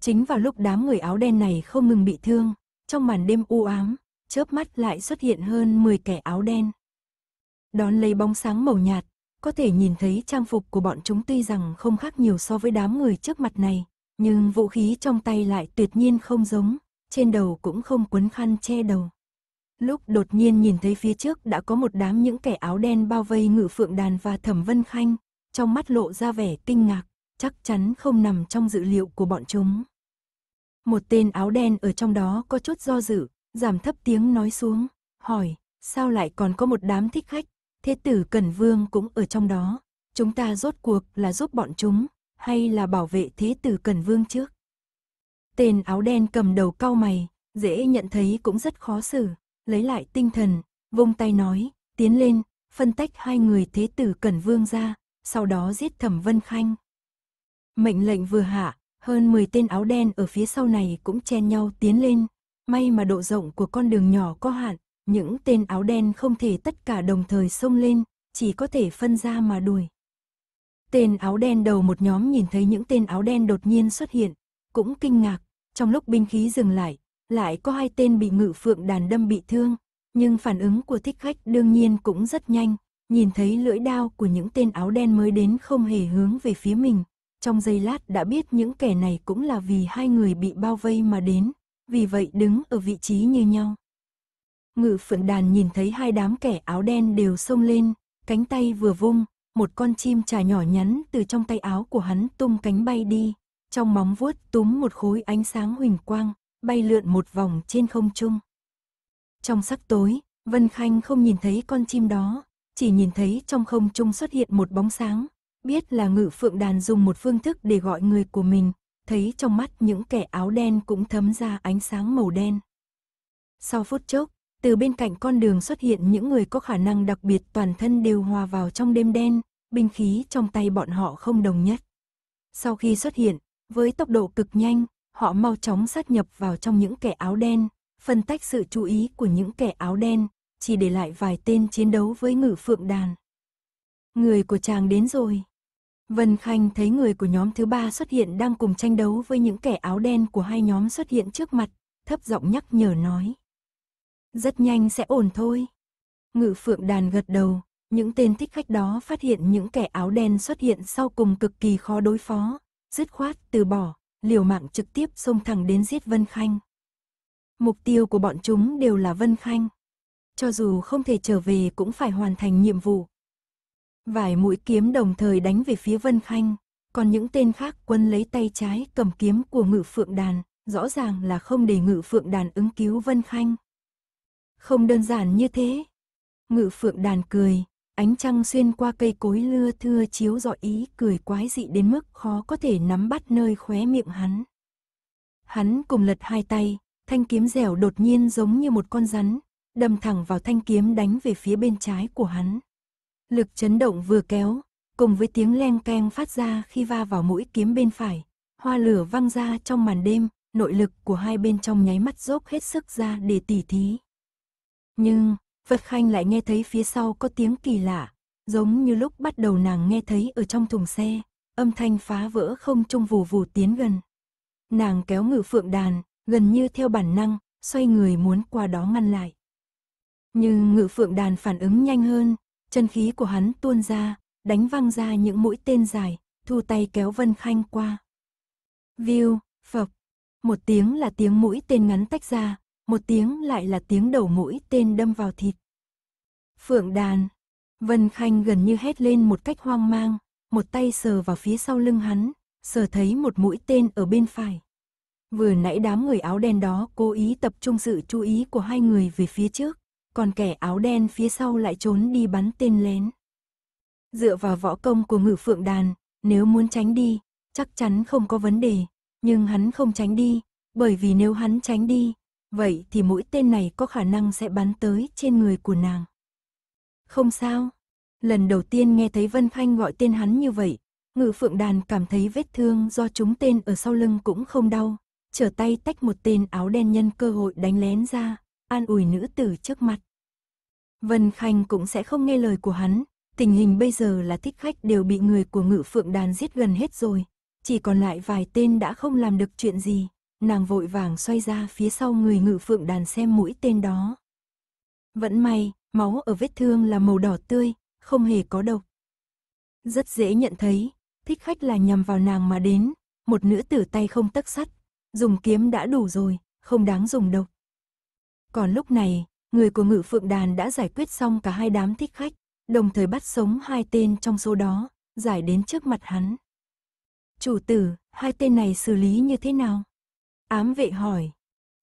[SPEAKER 1] Chính vào lúc đám người áo đen này không ngừng bị thương, trong màn đêm u ám, chớp mắt lại xuất hiện hơn 10 kẻ áo đen. Đón lấy bóng sáng màu nhạt, có thể nhìn thấy trang phục của bọn chúng tuy rằng không khác nhiều so với đám người trước mặt này, nhưng vũ khí trong tay lại tuyệt nhiên không giống, trên đầu cũng không quấn khăn che đầu. Lúc đột nhiên nhìn thấy phía trước đã có một đám những kẻ áo đen bao vây ngự phượng đàn và thẩm vân khanh, trong mắt lộ ra vẻ kinh ngạc, chắc chắn không nằm trong dự liệu của bọn chúng. Một tên áo đen ở trong đó có chút do dự, giảm thấp tiếng nói xuống, hỏi, sao lại còn có một đám thích khách, thế tử cẩn Vương cũng ở trong đó, chúng ta rốt cuộc là giúp bọn chúng, hay là bảo vệ thế tử cẩn Vương trước? Tên áo đen cầm đầu cau mày, dễ nhận thấy cũng rất khó xử lấy lại tinh thần, vung tay nói, tiến lên, phân tách hai người thế tử Cẩn Vương ra, sau đó giết Thẩm Vân Khanh. Mệnh lệnh vừa hạ, hơn 10 tên áo đen ở phía sau này cũng chen nhau tiến lên, may mà độ rộng của con đường nhỏ có hạn, những tên áo đen không thể tất cả đồng thời xông lên, chỉ có thể phân ra mà đuổi. Tên áo đen đầu một nhóm nhìn thấy những tên áo đen đột nhiên xuất hiện, cũng kinh ngạc, trong lúc binh khí dừng lại, lại có hai tên bị ngự phượng đàn đâm bị thương, nhưng phản ứng của thích khách đương nhiên cũng rất nhanh, nhìn thấy lưỡi đao của những tên áo đen mới đến không hề hướng về phía mình, trong giây lát đã biết những kẻ này cũng là vì hai người bị bao vây mà đến, vì vậy đứng ở vị trí như nhau. Ngự phượng đàn nhìn thấy hai đám kẻ áo đen đều xông lên, cánh tay vừa vung, một con chim trà nhỏ nhắn từ trong tay áo của hắn tung cánh bay đi, trong móng vuốt túm một khối ánh sáng huỳnh quang, bay lượn một vòng trên không trung. Trong sắc tối, Vân Khanh không nhìn thấy con chim đó, chỉ nhìn thấy trong không trung xuất hiện một bóng sáng, biết là ngự phượng đàn dùng một phương thức để gọi người của mình, thấy trong mắt những kẻ áo đen cũng thấm ra ánh sáng màu đen. Sau phút chốc, từ bên cạnh con đường xuất hiện những người có khả năng đặc biệt toàn thân đều hòa vào trong đêm đen, binh khí trong tay bọn họ không đồng nhất. Sau khi xuất hiện, với tốc độ cực nhanh, họ mau chóng sát nhập vào trong những kẻ áo đen, phân tách sự chú ý của những kẻ áo đen, chỉ để lại vài tên chiến đấu với ngự phượng đàn. Người của chàng đến rồi. Vân Khanh thấy người của nhóm thứ ba xuất hiện đang cùng tranh đấu với những kẻ áo đen của hai nhóm xuất hiện trước mặt, thấp giọng nhắc nhở nói. Rất nhanh sẽ ổn thôi. Ngự phượng đàn gật đầu, những tên thích khách đó phát hiện những kẻ áo đen xuất hiện sau cùng cực kỳ khó đối phó, dứt khoát từ bỏ, liều mạng trực tiếp xông thẳng đến giết Vân Khanh. Mục tiêu của bọn chúng đều là Vân Khanh. Cho dù không thể trở về cũng phải hoàn thành nhiệm vụ. Vài mũi kiếm đồng thời đánh về phía Vân Khanh, còn những tên khác quân lấy tay trái cầm kiếm của ngự phượng đàn, rõ ràng là không để ngự phượng đàn ứng cứu Vân Khanh. Không đơn giản như thế. Ngự phượng đàn cười, ánh trăng xuyên qua cây cối lưa thưa chiếu dọi ý cười quái dị đến mức khó có thể nắm bắt nơi khóe miệng hắn. Hắn cùng lật hai tay, thanh kiếm dẻo đột nhiên giống như một con rắn, đâm thẳng vào thanh kiếm đánh về phía bên trái của hắn. Lực chấn động vừa kéo, cùng với tiếng leng keng phát ra khi va vào mũi kiếm bên phải, hoa lửa văng ra trong màn đêm, nội lực của hai bên trong nháy mắt dốc hết sức ra để tỉ thí. Nhưng, Vật Khanh lại nghe thấy phía sau có tiếng kỳ lạ, giống như lúc bắt đầu nàng nghe thấy ở trong thùng xe, âm thanh phá vỡ không trung vù vù tiến gần. Nàng kéo ngự phượng đàn, gần như theo bản năng, xoay người muốn qua đó ngăn lại. Nhưng ngự phượng đàn phản ứng nhanh hơn, chân khí của hắn tuôn ra, đánh văng ra những mũi tên dài, thu tay kéo Vân Khanh qua. View, phập, một tiếng là tiếng mũi tên ngắn tách ra, một tiếng lại là tiếng đầu mũi tên đâm vào thịt. Phượng đàn, Vân Khanh gần như hét lên một cách hoang mang, một tay sờ vào phía sau lưng hắn, sờ thấy một mũi tên ở bên phải. Vừa nãy đám người áo đen đó cố ý tập trung sự chú ý của hai người về phía trước, còn kẻ áo đen phía sau lại trốn đi bắn tên lén. Dựa vào võ công của ngự phượng đàn, nếu muốn tránh đi, chắc chắn không có vấn đề, nhưng hắn không tránh đi, bởi vì nếu hắn tránh đi, Vậy thì mũi tên này có khả năng sẽ bắn tới trên người của nàng. Không sao. Lần đầu tiên nghe thấy Vân Khanh gọi tên hắn như vậy, ngự phượng đàn cảm thấy vết thương do trúng tên ở sau lưng cũng không đau. Trở tay tách một tên áo đen nhân cơ hội đánh lén ra, an ủi nữ tử trước mặt. Vân Khanh cũng sẽ không nghe lời của hắn, tình hình bây giờ là thích khách đều bị người của ngự phượng đàn giết gần hết rồi, chỉ còn lại vài tên đã không làm được chuyện gì, nàng vội vàng xoay ra phía sau người ngự phượng đàn xem mũi tên đó. Vẫn may, máu ở vết thương là màu đỏ tươi, không hề có độc. Rất dễ nhận thấy, thích khách là nhầm vào nàng mà đến, một nữ tử tay không tấc sắt, dùng kiếm đã đủ rồi, không đáng dùng độc. Còn lúc này, người của ngự phượng đàn đã giải quyết xong cả hai đám thích khách, đồng thời bắt sống hai tên trong số đó, giải đến trước mặt hắn. Chủ tử, hai tên này xử lý như thế nào? Ám vệ hỏi.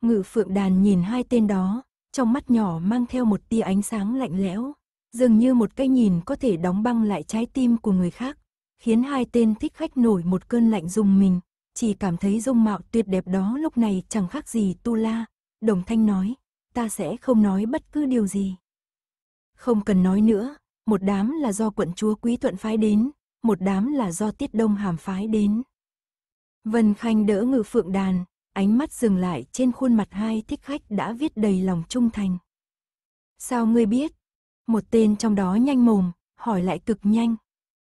[SPEAKER 1] Ngự phượng đàn nhìn hai tên đó, trong mắt nhỏ mang theo một tia ánh sáng lạnh lẽo, dường như một cái nhìn có thể đóng băng lại trái tim của người khác, khiến hai tên thích khách nổi một cơn lạnh dùng mình, chỉ cảm thấy dung mạo tuyệt đẹp đó lúc này chẳng khác gì tu la. Đồng thanh nói, ta sẽ không nói bất cứ điều gì. Không cần nói nữa, một đám là do quận chúa Quý Thuận phái đến, một đám là do Tiết Đông Hàm phái đến. Vân Khanh đỡ ngự phượng đàn, ánh mắt dừng lại trên khuôn mặt hai thích khách đã viết đầy lòng trung thành. Sao ngươi biết? Một tên trong đó nhanh mồm, hỏi lại cực nhanh.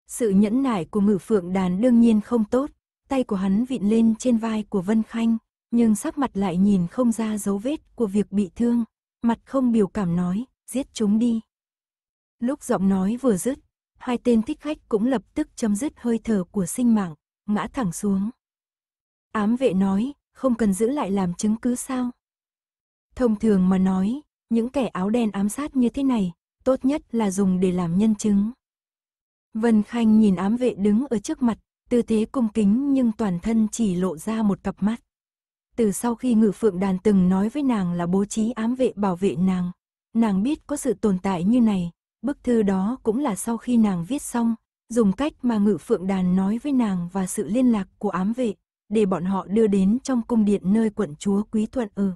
[SPEAKER 1] Sự nhẫn nại của ngự phượng đàn đương nhiên không tốt, tay của hắn vịn lên trên vai của Vân Khanh, nhưng sắc mặt lại nhìn không ra dấu vết của việc bị thương, mặt không biểu cảm nói, giết chúng đi. Lúc giọng nói vừa dứt, hai tên thích khách cũng lập tức chấm dứt hơi thở của sinh mạng, ngã thẳng xuống. Ám vệ nói, không cần giữ lại làm chứng cứ sao? Thông thường mà nói, những kẻ áo đen ám sát như thế này, tốt nhất là dùng để làm nhân chứng. Vân Khanh nhìn ám vệ đứng ở trước mặt, tư thế cung kính nhưng toàn thân chỉ lộ ra một cặp mắt. Từ sau khi ngự phượng đàn từng nói với nàng là bố trí ám vệ bảo vệ nàng, nàng biết có sự tồn tại như này, bức thư đó cũng là sau khi nàng viết xong, dùng cách mà ngự phượng đàn nói với nàng và sự liên lạc của ám vệ, để bọn họ đưa đến trong cung điện nơi quận chúa Quý Thuận ở.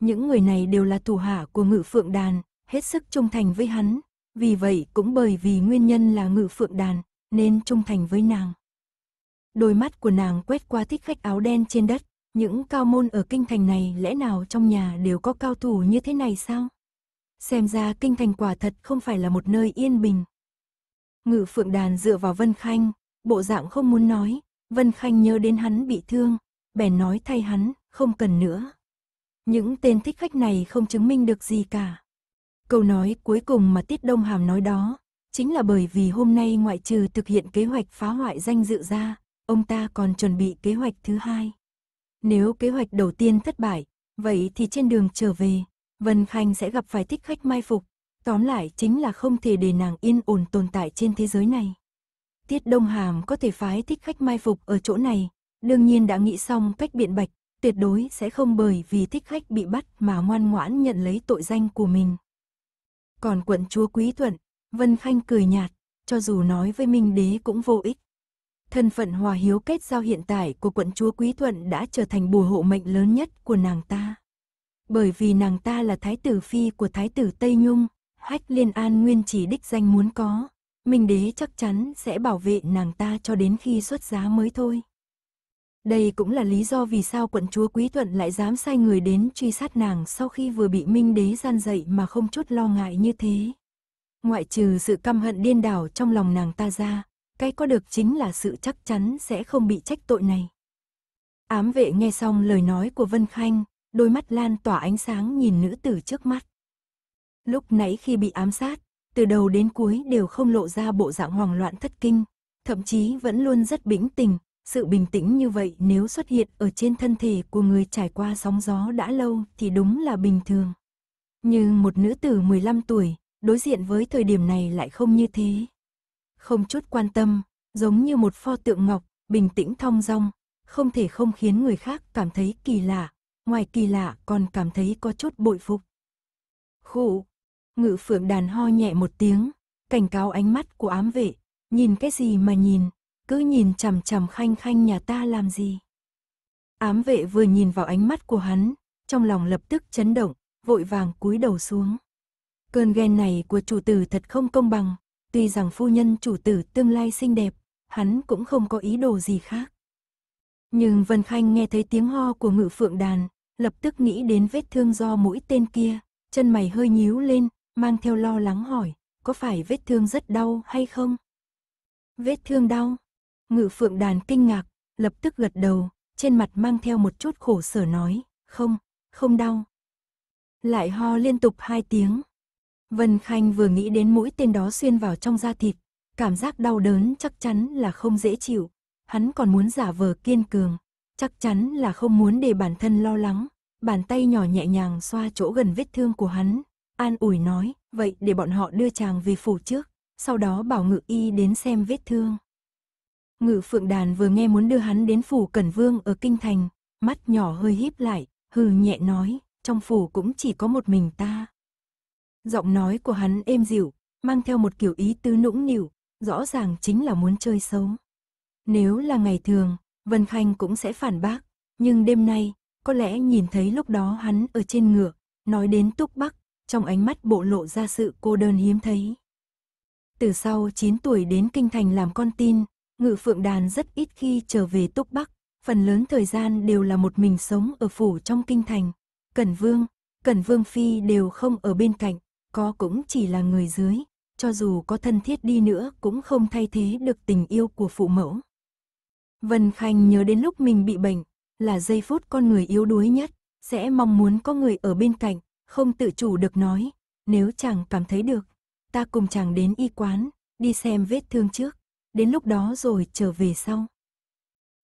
[SPEAKER 1] Những người này đều là thủ hạ của ngự phượng đàn, hết sức trung thành với hắn, vì vậy cũng bởi vì nguyên nhân là ngự phượng đàn, nên trung thành với nàng. Đôi mắt của nàng quét qua thích khách áo đen trên đất, những cao môn ở kinh thành này lẽ nào trong nhà đều có cao thủ như thế này sao? Xem ra kinh thành quả thật không phải là một nơi yên bình. Ngự phượng đàn dựa vào Vân Khanh, bộ dạng không muốn nói, Vân Khanh nhớ đến hắn bị thương, bèn nói thay hắn, không cần nữa. Những tên thích khách này không chứng minh được gì cả. Câu nói cuối cùng mà Tiết Đông Hàm nói đó, chính là bởi vì hôm nay ngoại trừ thực hiện kế hoạch phá hoại danh dự ra, ông ta còn chuẩn bị kế hoạch thứ hai. Nếu kế hoạch đầu tiên thất bại, vậy thì trên đường trở về, Vân Khanh sẽ gặp phải thích khách mai phục, tóm lại chính là không thể để nàng yên ổn tồn tại trên thế giới này. Tiết Đông Hàm có thể phái thích khách mai phục ở chỗ này. Đương nhiên đã nghĩ xong cách biện bạch, tuyệt đối sẽ không bởi vì thích khách bị bắt mà ngoan ngoãn nhận lấy tội danh của mình. Còn quận chúa Quý Thuận, Vân Khanh cười nhạt, cho dù nói với Minh Đế cũng vô ích. Thân phận hòa hiếu kết giao hiện tại của quận chúa Quý Thuận đã trở thành bùa hộ mệnh lớn nhất của nàng ta. Bởi vì nàng ta là thái tử phi của thái tử Tây Nhung, hách liên an nguyên chỉ đích danh muốn có, Minh đế chắc chắn sẽ bảo vệ nàng ta cho đến khi xuất giá mới thôi. Đây cũng là lý do vì sao quận chúa Quý Thuận lại dám sai người đến truy sát nàng sau khi vừa bị Minh đế gian dậy mà không chút lo ngại như thế. Ngoại trừ sự căm hận điên đảo trong lòng nàng ta ra, cái có được chính là sự chắc chắn sẽ không bị trách tội này. Ám vệ nghe xong lời nói của Vân Khanh, đôi mắt lan tỏa ánh sáng nhìn nữ tử trước mắt. Lúc nãy khi bị ám sát, từ đầu đến cuối đều không lộ ra bộ dạng hoảng loạn thất kinh, thậm chí vẫn luôn rất bình tĩnh, sự bình tĩnh như vậy nếu xuất hiện ở trên thân thể của người trải qua sóng gió đã lâu thì đúng là bình thường. Như một nữ tử 15 tuổi, đối diện với thời điểm này lại không như thế. Không chút quan tâm, giống như một pho tượng ngọc, bình tĩnh thong dong, không thể không khiến người khác cảm thấy kỳ lạ, ngoài kỳ lạ còn cảm thấy có chút bội phục. khủ Ngự phượng đàn ho nhẹ một tiếng, cảnh cáo ánh mắt của ám vệ, nhìn cái gì mà nhìn, cứ nhìn chằm chằm khanh khanh nhà ta làm gì. Ám vệ vừa nhìn vào ánh mắt của hắn, trong lòng lập tức chấn động, vội vàng cúi đầu xuống. Cơn ghen này của chủ tử thật không công bằng, tuy rằng phu nhân chủ tử tương lai xinh đẹp, hắn cũng không có ý đồ gì khác. Nhưng Vân Khanh nghe thấy tiếng ho của ngự phượng đàn, lập tức nghĩ đến vết thương do mũi tên kia, chân mày hơi nhíu lên, mang theo lo lắng hỏi, có phải vết thương rất đau hay không? Vết thương đau. Ngự phượng đàn kinh ngạc, lập tức gật đầu, trên mặt mang theo một chút khổ sở nói, không, không đau. Lại ho liên tục hai tiếng. Vân Khanh vừa nghĩ đến mũi tên đó xuyên vào trong da thịt, cảm giác đau đớn chắc chắn là không dễ chịu. Hắn còn muốn giả vờ kiên cường, chắc chắn là không muốn để bản thân lo lắng. Bàn tay nhỏ nhẹ nhàng xoa chỗ gần vết thương của hắn, an ủi nói, vậy để bọn họ đưa chàng về phủ trước, sau đó bảo ngự y đến xem vết thương. Ngự phượng đàn vừa nghe muốn đưa hắn đến phủ Cẩn Vương ở Kinh Thành, mắt nhỏ hơi híp lại, hừ nhẹ nói, trong phủ cũng chỉ có một mình ta. Giọng nói của hắn êm dịu, mang theo một kiểu ý tứ nũng nịu, rõ ràng chính là muốn chơi xấu. Nếu là ngày thường, Vân Khanh cũng sẽ phản bác, nhưng đêm nay, có lẽ nhìn thấy lúc đó hắn ở trên ngựa, nói đến Túc Bắc, trong ánh mắt bộ lộ ra sự cô đơn hiếm thấy. Từ sau 9 tuổi đến kinh thành làm con tin, Ngự Phượng Đàn rất ít khi trở về Túc Bắc, phần lớn thời gian đều là một mình sống ở phủ trong kinh thành. Cẩn Vương, Cẩn Vương Phi đều không ở bên cạnh, có cũng chỉ là người dưới, cho dù có thân thiết đi nữa cũng không thay thế được tình yêu của phụ mẫu. Vân Khanh nhớ đến lúc mình bị bệnh, là giây phút con người yếu đuối nhất, sẽ mong muốn có người ở bên cạnh, không tự chủ được nói, nếu chàng cảm thấy được, ta cùng chàng đến y quán, đi xem vết thương trước, đến lúc đó rồi trở về sau.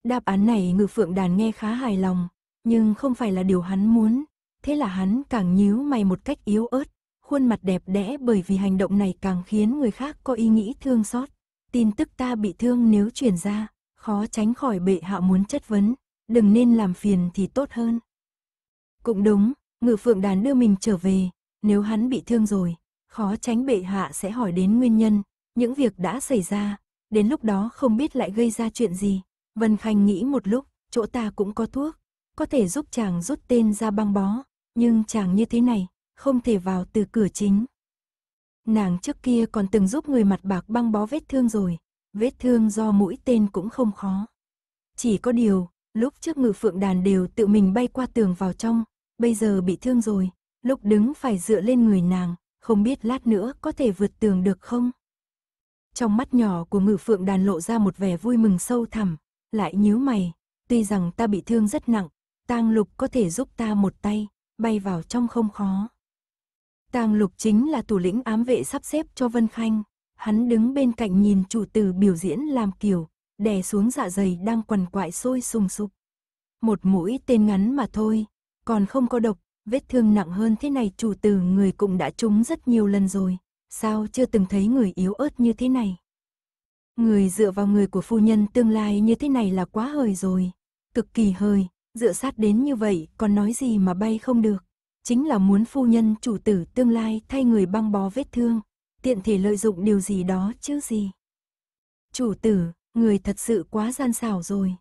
[SPEAKER 1] Đáp án này ngự phượng đàn nghe khá hài lòng, nhưng không phải là điều hắn muốn, thế là hắn càng nhíu mày một cách yếu ớt, khuôn mặt đẹp đẽ bởi vì hành động này càng khiến người khác có ý nghĩ thương xót. Tin tức ta bị thương nếu truyền ra, khó tránh khỏi bệ hạ muốn chất vấn, đừng nên làm phiền thì tốt hơn. Cũng đúng, Ngự phượng đàn đưa mình trở về, nếu hắn bị thương rồi, khó tránh bệ hạ sẽ hỏi đến nguyên nhân, những việc đã xảy ra, đến lúc đó không biết lại gây ra chuyện gì. Vân Khanh nghĩ một lúc, chỗ ta cũng có thuốc, có thể giúp chàng rút tên ra băng bó, nhưng chàng như thế này, không thể vào từ cửa chính. Nàng trước kia còn từng giúp người mặt bạc băng bó vết thương rồi, vết thương do mũi tên cũng không khó. Chỉ có điều, lúc trước ngự phượng đàn đều tự mình bay qua tường vào trong, bây giờ bị thương rồi, lúc đứng phải dựa lên người nàng, không biết lát nữa có thể vượt tường được không? Trong mắt nhỏ của ngự phượng đàn lộ ra một vẻ vui mừng sâu thẳm, lại nhíu mày, tuy rằng ta bị thương rất nặng, tang lục có thể giúp ta một tay, bay vào trong không khó. Tang lục chính là thủ lĩnh ám vệ sắp xếp cho Vân Khanh, hắn đứng bên cạnh nhìn chủ tử biểu diễn làm kiều, đè xuống dạ dày đang quằn quại sôi sùng sục. Một mũi tên ngắn mà thôi, còn không có độc, vết thương nặng hơn thế này chủ tử người cũng đã trúng rất nhiều lần rồi, sao chưa từng thấy người yếu ớt như thế này. Người dựa vào người của phu nhân tương lai như thế này là quá hời rồi, cực kỳ hời, dựa sát đến như vậy còn nói gì mà bay không được. Chính là muốn phu nhân chủ tử tương lai thay người băng bó vết thương, tiện thể lợi dụng điều gì đó chứ gì. Chủ tử, người thật sự quá gian xảo rồi.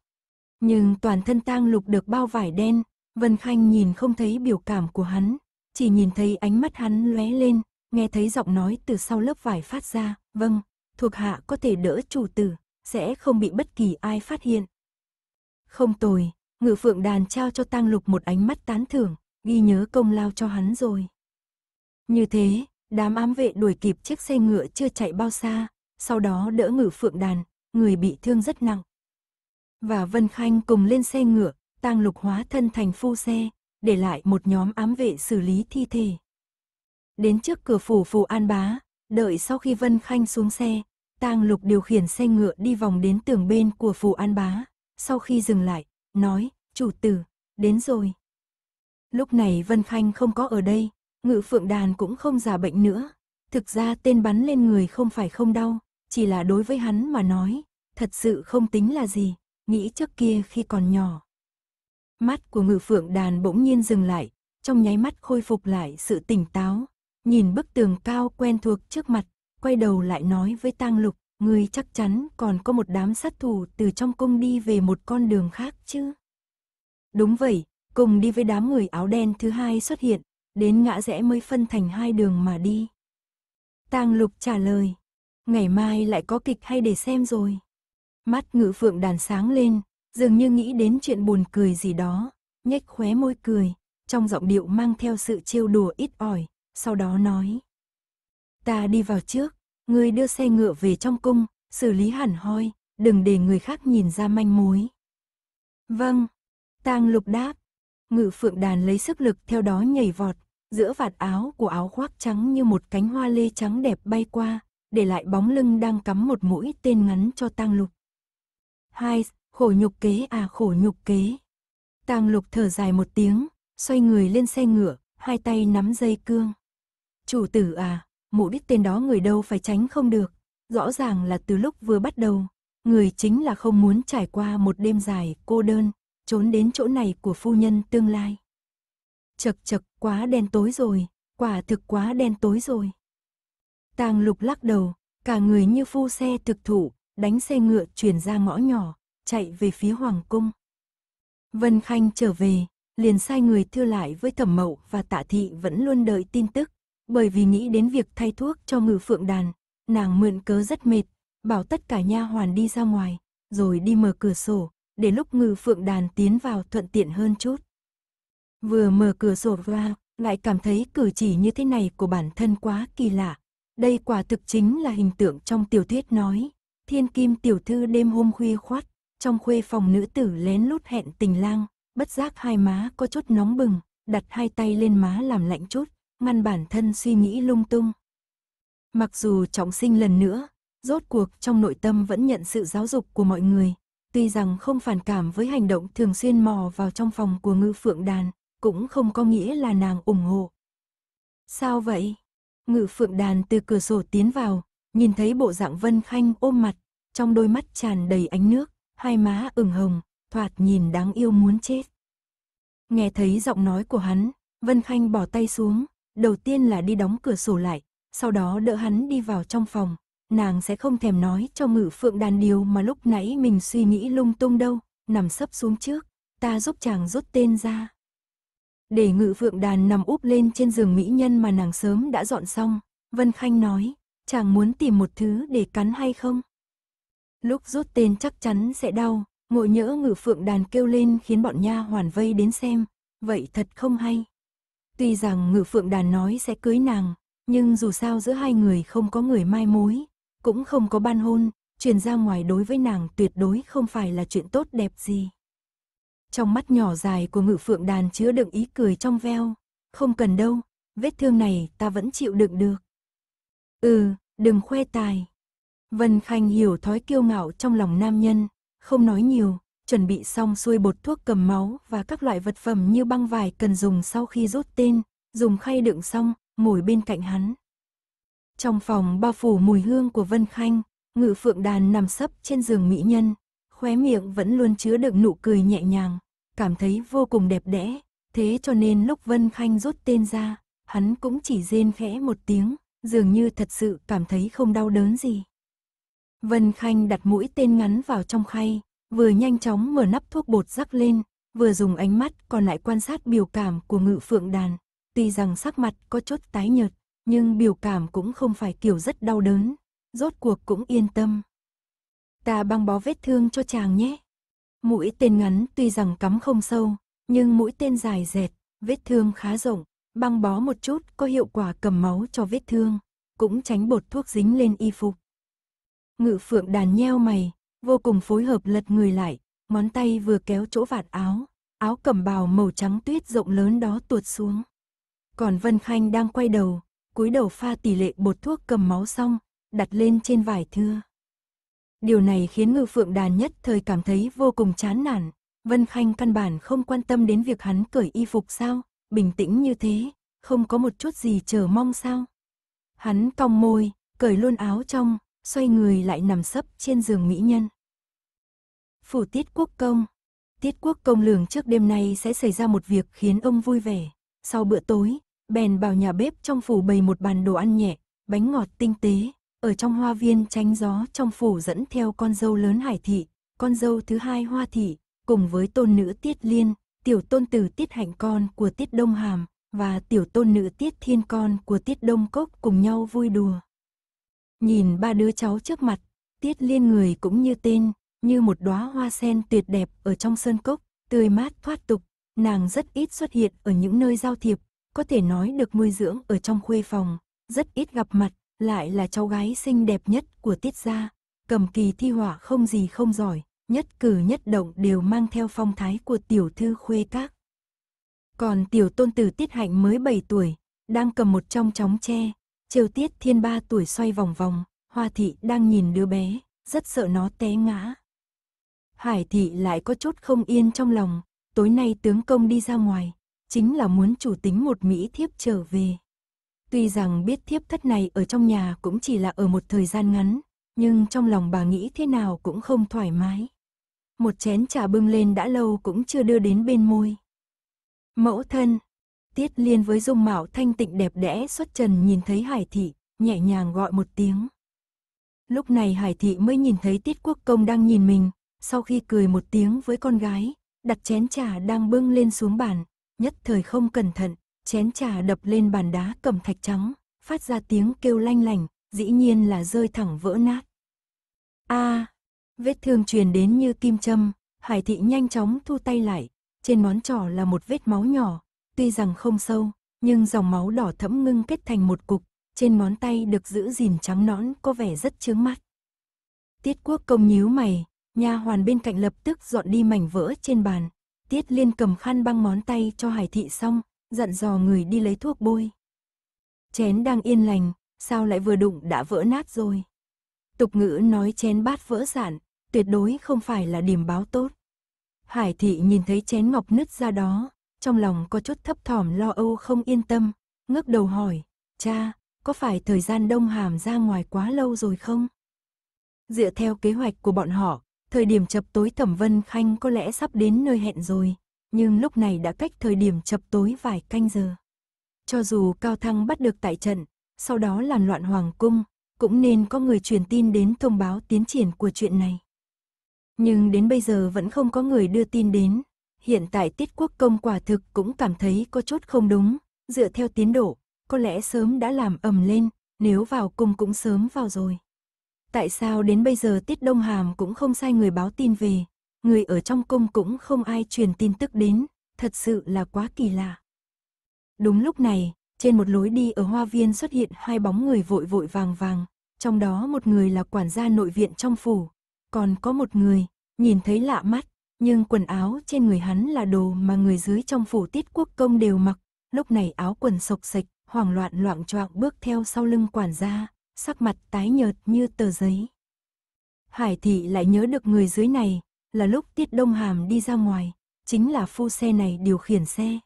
[SPEAKER 1] Nhưng toàn thân tang lục được bao vải đen, Vân Khanh nhìn không thấy biểu cảm của hắn, chỉ nhìn thấy ánh mắt hắn lóe lên, nghe thấy giọng nói từ sau lớp vải phát ra, vâng, thuộc hạ có thể đỡ chủ tử, sẽ không bị bất kỳ ai phát hiện. Không tồi, ngự phượng đàn trao cho tang lục một ánh mắt tán thưởng, ghi nhớ công lao cho hắn rồi. Như thế, đám ám vệ đuổi kịp chiếc xe ngựa chưa chạy bao xa, sau đó đỡ ngự phượng đàn, người bị thương rất nặng. Và Vân Khanh cùng lên xe ngựa, tang lục hóa thân thành phu xe, để lại một nhóm ám vệ xử lý thi thể. Đến trước cửa phủ phù an bá, đợi sau khi Vân Khanh xuống xe, tang lục điều khiển xe ngựa đi vòng đến tường bên của phủ an bá, sau khi dừng lại, nói, chủ tử, đến rồi. Lúc này Vân Khanh không có ở đây, ngự phượng đàn cũng không giả bệnh nữa. Thực ra tên bắn lên người không phải không đau, chỉ là đối với hắn mà nói, thật sự không tính là gì, nghĩ trước kia khi còn nhỏ, Mắt của ngự phượng đàn bỗng nhiên dừng lại, trong nháy mắt khôi phục lại sự tỉnh táo. Nhìn bức tường cao quen thuộc trước mặt, quay đầu lại nói với tang lục, người chắc chắn còn có một đám sát thủ từ trong cung đi về một con đường khác chứ. Đúng vậy, cùng đi với đám người áo đen thứ hai xuất hiện, đến ngã rẽ mới phân thành hai đường mà đi. Tang Lục trả lời, ngày mai lại có kịch hay để xem rồi. Mắt ngự phượng đàn sáng lên, dường như nghĩ đến chuyện buồn cười gì đó, nhếch khóe môi cười, trong giọng điệu mang theo sự trêu đùa ít ỏi, sau đó nói. Ta đi vào trước, người đưa xe ngựa về trong cung, xử lý hẳn hoi, đừng để người khác nhìn ra manh mối. Vâng, tang lục đáp, ngự phượng đàn lấy sức lực theo đó nhảy vọt, giữa vạt áo của áo khoác trắng như một cánh hoa lê trắng đẹp bay qua, để lại bóng lưng đang cắm một mũi tên ngắn cho tang lục. Hai, khổ nhục kế à khổ nhục kế. Tàng lục thở dài một tiếng, xoay người lên xe ngựa, hai tay nắm dây cương. Chủ tử à, mụ biết tên đó người đâu phải tránh không được. Rõ ràng là từ lúc vừa bắt đầu, người chính là không muốn trải qua một đêm dài cô đơn, trốn đến chỗ này của phu nhân tương lai. Chật chật quá đen tối rồi, quả thực quá đen tối rồi. Tàng lục lắc đầu, cả người như phu xe thực thụ, đánh xe ngựa chuyển ra ngõ nhỏ, chạy về phía Hoàng Cung. Vân Khanh trở về, liền sai người thưa lại với Thẩm Mậu và Tạ Thị vẫn luôn đợi tin tức, bởi vì nghĩ đến việc thay thuốc cho ngự phượng đàn, nàng mượn cớ rất mệt, bảo tất cả nha hoàn đi ra ngoài, rồi đi mở cửa sổ, để lúc ngự phượng đàn tiến vào thuận tiện hơn chút. Vừa mở cửa sổ ra, lại cảm thấy cử chỉ như thế này của bản thân quá kỳ lạ. Đây quả thực chính là hình tượng trong tiểu thuyết nói, thiên kim tiểu thư đêm hôm khuya khoát, trong khuê phòng nữ tử lén lút hẹn tình lang, bất giác hai má có chút nóng bừng, đặt hai tay lên má làm lạnh chút, ngăn bản thân suy nghĩ lung tung. Mặc dù trọng sinh lần nữa, rốt cuộc trong nội tâm vẫn nhận sự giáo dục của mọi người, tuy rằng không phản cảm với hành động thường xuyên mò vào trong phòng của ngư phượng đàn, cũng không có nghĩa là nàng ủng hộ. Sao vậy? Ngự phượng đàn từ cửa sổ tiến vào, nhìn thấy bộ dạng Vân Khanh ôm mặt, trong đôi mắt tràn đầy ánh nước, hai má ửng hồng, thoạt nhìn đáng yêu muốn chết. Nghe thấy giọng nói của hắn, Vân Khanh bỏ tay xuống, đầu tiên là đi đóng cửa sổ lại, sau đó đỡ hắn đi vào trong phòng. Nàng sẽ không thèm nói cho ngự phượng đàn điều mà lúc nãy mình suy nghĩ lung tung đâu, nằm sấp xuống trước, ta giúp chàng rút tên ra. Để ngự phượng đàn nằm úp lên trên giường mỹ nhân mà nàng sớm đã dọn xong, Vân Khanh nói, chàng muốn tìm một thứ để cắn hay không? Lúc rút tên chắc chắn sẽ đau, ngộ nhỡ ngử phượng đàn kêu lên khiến bọn nha hoàn vây đến xem, vậy thật không hay. Tuy rằng ngử phượng đàn nói sẽ cưới nàng, nhưng dù sao giữa hai người không có người mai mối, cũng không có ban hôn, truyền ra ngoài đối với nàng tuyệt đối không phải là chuyện tốt đẹp gì. Trong mắt nhỏ dài của ngự phượng đàn chứa đựng ý cười trong veo, không cần đâu, vết thương này ta vẫn chịu đựng được. Ừ, đừng khoe tài, Vân Khanh hiểu thói kiêu ngạo trong lòng nam nhân, không nói nhiều, chuẩn bị xong xuôi bột thuốc cầm máu và các loại vật phẩm như băng vải cần dùng sau khi rút tên, dùng khay đựng xong, ngồi bên cạnh hắn. Trong phòng bao phủ mùi hương của Vân Khanh, ngự phượng đàn nằm sấp trên giường mỹ nhân, khóe miệng vẫn luôn chứa đựng nụ cười nhẹ nhàng, cảm thấy vô cùng đẹp đẽ, thế cho nên lúc Vân Khanh rút tên ra, hắn cũng chỉ rên khẽ một tiếng, dường như thật sự cảm thấy không đau đớn gì. Vân Khanh đặt mũi tên ngắn vào trong khay, vừa nhanh chóng mở nắp thuốc bột rắc lên, vừa dùng ánh mắt còn lại quan sát biểu cảm của ngự phượng đàn. Tuy rằng sắc mặt có chút tái nhợt, nhưng biểu cảm cũng không phải kiểu rất đau đớn, rốt cuộc cũng yên tâm. Ta băng bó vết thương cho chàng nhé. Mũi tên ngắn tuy rằng cắm không sâu, nhưng mũi tên dài dẹt, vết thương khá rộng, băng bó một chút có hiệu quả cầm máu cho vết thương, cũng tránh bột thuốc dính lên y phục. Ngự phượng đàn nheo mày, vô cùng phối hợp lật người lại, món tay vừa kéo chỗ vạt áo, áo cẩm bào màu trắng tuyết rộng lớn đó tuột xuống. Còn Vân Khanh đang quay đầu, cúi đầu pha tỷ lệ bột thuốc cầm máu xong, đặt lên trên vải thưa. Điều này khiến Ngự phượng đàn nhất thời cảm thấy vô cùng chán nản. Vân Khanh căn bản không quan tâm đến việc hắn cởi y phục sao, bình tĩnh như thế, không có một chút gì chờ mong sao. Hắn cong môi, cởi luôn áo trong, xoay người lại nằm sấp trên giường mỹ nhân. Phủ tiết quốc công Tiết quốc công lường trước đêm nay sẽ xảy ra một việc khiến ông vui vẻ. Sau bữa tối, bèn vào nhà bếp trong phủ bày một bàn đồ ăn nhẹ, bánh ngọt tinh tế. Ở trong hoa viên tránh gió trong phủ dẫn theo con dâu lớn hải thị, con dâu thứ hai hoa thị, cùng với tôn nữ tiết liên, tiểu tôn tử tiết hạnh con của tiết đông hàm, và tiểu tôn nữ tiết thiên con của tiết đông cốc cùng nhau vui đùa. Nhìn ba đứa cháu trước mặt, tiết liên người cũng như tên, như một đóa hoa sen tuyệt đẹp ở trong sơn cốc, tươi mát thoát tục, nàng rất ít xuất hiện ở những nơi giao thiệp, có thể nói được nuôi dưỡng ở trong khuê phòng, rất ít gặp mặt, lại là cháu gái xinh đẹp nhất của tiết gia, cầm kỳ thi họa không gì không giỏi, nhất cử nhất động đều mang theo phong thái của tiểu thư khuê các. Còn tiểu tôn tử tiết hạnh mới 7 tuổi, đang cầm một trong chóng tre, Trêu tiết thiên ba tuổi xoay vòng vòng, hoa thị đang nhìn đứa bé, rất sợ nó té ngã. Hải thị lại có chút không yên trong lòng, tối nay tướng công đi ra ngoài, chính là muốn chủ tính một Mỹ thiếp trở về. Tuy rằng biết thiếp thất này ở trong nhà cũng chỉ là ở một thời gian ngắn, nhưng trong lòng bà nghĩ thế nào cũng không thoải mái. Một chén trà bưng lên đã lâu cũng chưa đưa đến bên môi. Mẫu thân, Tiết Liên với dung mạo thanh tịnh đẹp đẽ xuất trần nhìn thấy Hải Thị, nhẹ nhàng gọi một tiếng. Lúc này Hải Thị mới nhìn thấy Tiết Quốc Công đang nhìn mình, sau khi cười một tiếng với con gái, đặt chén trà đang bưng lên xuống bàn, nhất thời không cẩn thận, chén trà đập lên bàn đá cầm thạch trắng, phát ra tiếng kêu lanh lành, dĩ nhiên là rơi thẳng vỡ nát. A, vết thương truyền đến như kim châm, Hải Thị nhanh chóng thu tay lại, trên món trò là một vết máu nhỏ, tuy rằng không sâu, nhưng dòng máu đỏ thẫm ngưng kết thành một cục, trên ngón tay được giữ gìn trắng nõn có vẻ rất chướng mắt. Tiết quốc công nhíu mày, nha hoàn bên cạnh lập tức dọn đi mảnh vỡ trên bàn. Tiết liên cầm khăn băng món tay cho hải thị xong, dặn dò người đi lấy thuốc bôi. Chén đang yên lành, sao lại vừa đụng đã vỡ nát rồi. Tục ngữ nói chén bát vỡ sản, tuyệt đối không phải là điểm báo tốt. Hải thị nhìn thấy chén ngọc nứt ra đó, trong lòng có chút thấp thỏm lo âu không yên tâm, ngước đầu hỏi, cha, có phải thời gian đông hàm ra ngoài quá lâu rồi không? Dựa theo kế hoạch của bọn họ, thời điểm chập tối Thẩm Vân Khanh có lẽ sắp đến nơi hẹn rồi, nhưng lúc này đã cách thời điểm chập tối vài canh giờ. Cho dù Cao Thăng bắt được tại trận, sau đó làm loạn hoàng cung, cũng nên có người truyền tin đến thông báo tiến triển của chuyện này. Nhưng đến bây giờ vẫn không có người đưa tin đến, hiện tại tiết quốc công quả thực cũng cảm thấy có chút không đúng, dựa theo tiến độ, có lẽ sớm đã làm ầm lên, nếu vào cung cũng sớm vào rồi. Tại sao đến bây giờ tiết đông hàm cũng không sai người báo tin về, người ở trong cung cũng không ai truyền tin tức đến, thật sự là quá kỳ lạ. Đúng lúc này, trên một lối đi ở hoa viên xuất hiện hai bóng người vội vội vàng vàng, trong đó một người là quản gia nội viện trong phủ, còn có một người, nhìn thấy lạ mắt, nhưng quần áo trên người hắn là đồ mà người dưới trong phủ tiết quốc công đều mặc, lúc này áo quần sộc sạch, hoảng loạn loạn choạng bước theo sau lưng quản gia, sắc mặt tái nhợt như tờ giấy. Hải thị lại nhớ được người dưới này, là lúc Tiết Đông Hàm đi ra ngoài, chính là phu xe này điều khiển xe.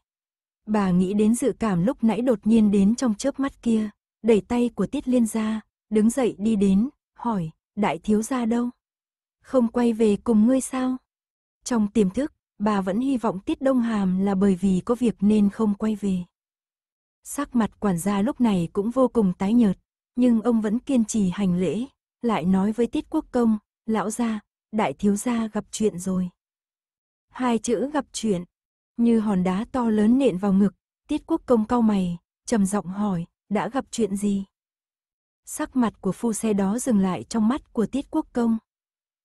[SPEAKER 1] Bà nghĩ đến dự cảm lúc nãy đột nhiên đến trong chớp mắt kia, đẩy tay của Tiết Liên ra, đứng dậy đi đến, hỏi, đại thiếu gia đâu? Không quay về cùng ngươi sao? Trong tiềm thức, bà vẫn hy vọng Tiết Đông Hàm là bởi vì có việc nên không quay về. Sắc mặt quản gia lúc này cũng vô cùng tái nhợt, nhưng ông vẫn kiên trì hành lễ, lại nói với Tiết Quốc Công, lão gia, đại thiếu gia gặp chuyện rồi. Hai chữ gặp chuyện, như hòn đá to lớn nện vào ngực, Tiết Quốc Công cau mày, trầm giọng hỏi, đã gặp chuyện gì? Sắc mặt của phu xe đó dừng lại trong mắt của Tiết Quốc Công.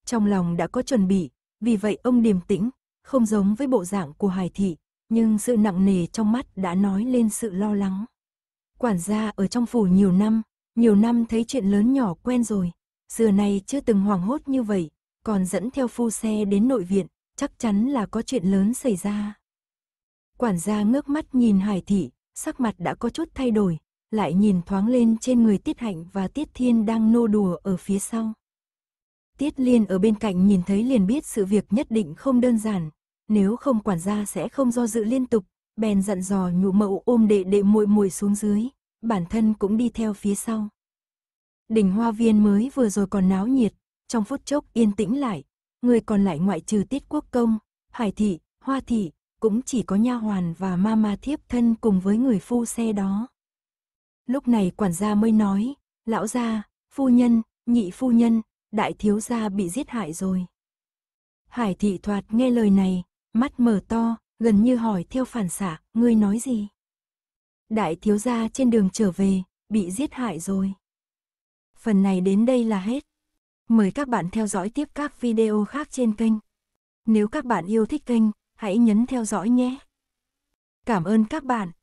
[SPEAKER 1] Trong lòng đã có chuẩn bị, vì vậy ông điềm tĩnh, không giống với bộ dạng của Hải Thị, nhưng sự nặng nề trong mắt đã nói lên sự lo lắng. Quản gia ở trong phủ nhiều năm, nhiều năm thấy chuyện lớn nhỏ quen rồi, xưa nay chưa từng hoảng hốt như vậy, còn dẫn theo phu xe đến nội viện, chắc chắn là có chuyện lớn xảy ra. Quản gia ngước mắt nhìn Hải Thị, sắc mặt đã có chút thay đổi, lại nhìn thoáng lên trên người Tiết Hạnh và Tiết Thiên đang nô đùa ở phía sau. Tiết Liên ở bên cạnh nhìn thấy liền biết sự việc nhất định không đơn giản, nếu không quản gia sẽ không do dự liên tục, bèn dặn dò nhụ mậu ôm đệ đệ muội muội xuống dưới, bản thân cũng đi theo phía sau. Đỉnh hoa viên mới vừa rồi còn náo nhiệt, trong phút chốc yên tĩnh lại, người còn lại ngoại trừ Tiết Quốc Công, Hải Thị, Hoa Thị, cũng chỉ có nha hoàn và ma ma thiếp thân cùng với người phu xe đó. Lúc này quản gia mới nói, lão gia, phu nhân, nhị phu nhân, đại thiếu gia bị giết hại rồi. Hải thị thoạt nghe lời này, mắt mở to, gần như hỏi theo phản xạ, ngươi nói gì? Đại thiếu gia trên đường trở về, bị giết hại rồi. Phần này đến đây là hết. Mời các bạn theo dõi tiếp các video khác trên kênh. Nếu các bạn yêu thích kênh, hãy nhấn theo dõi nhé. Cảm ơn các bạn.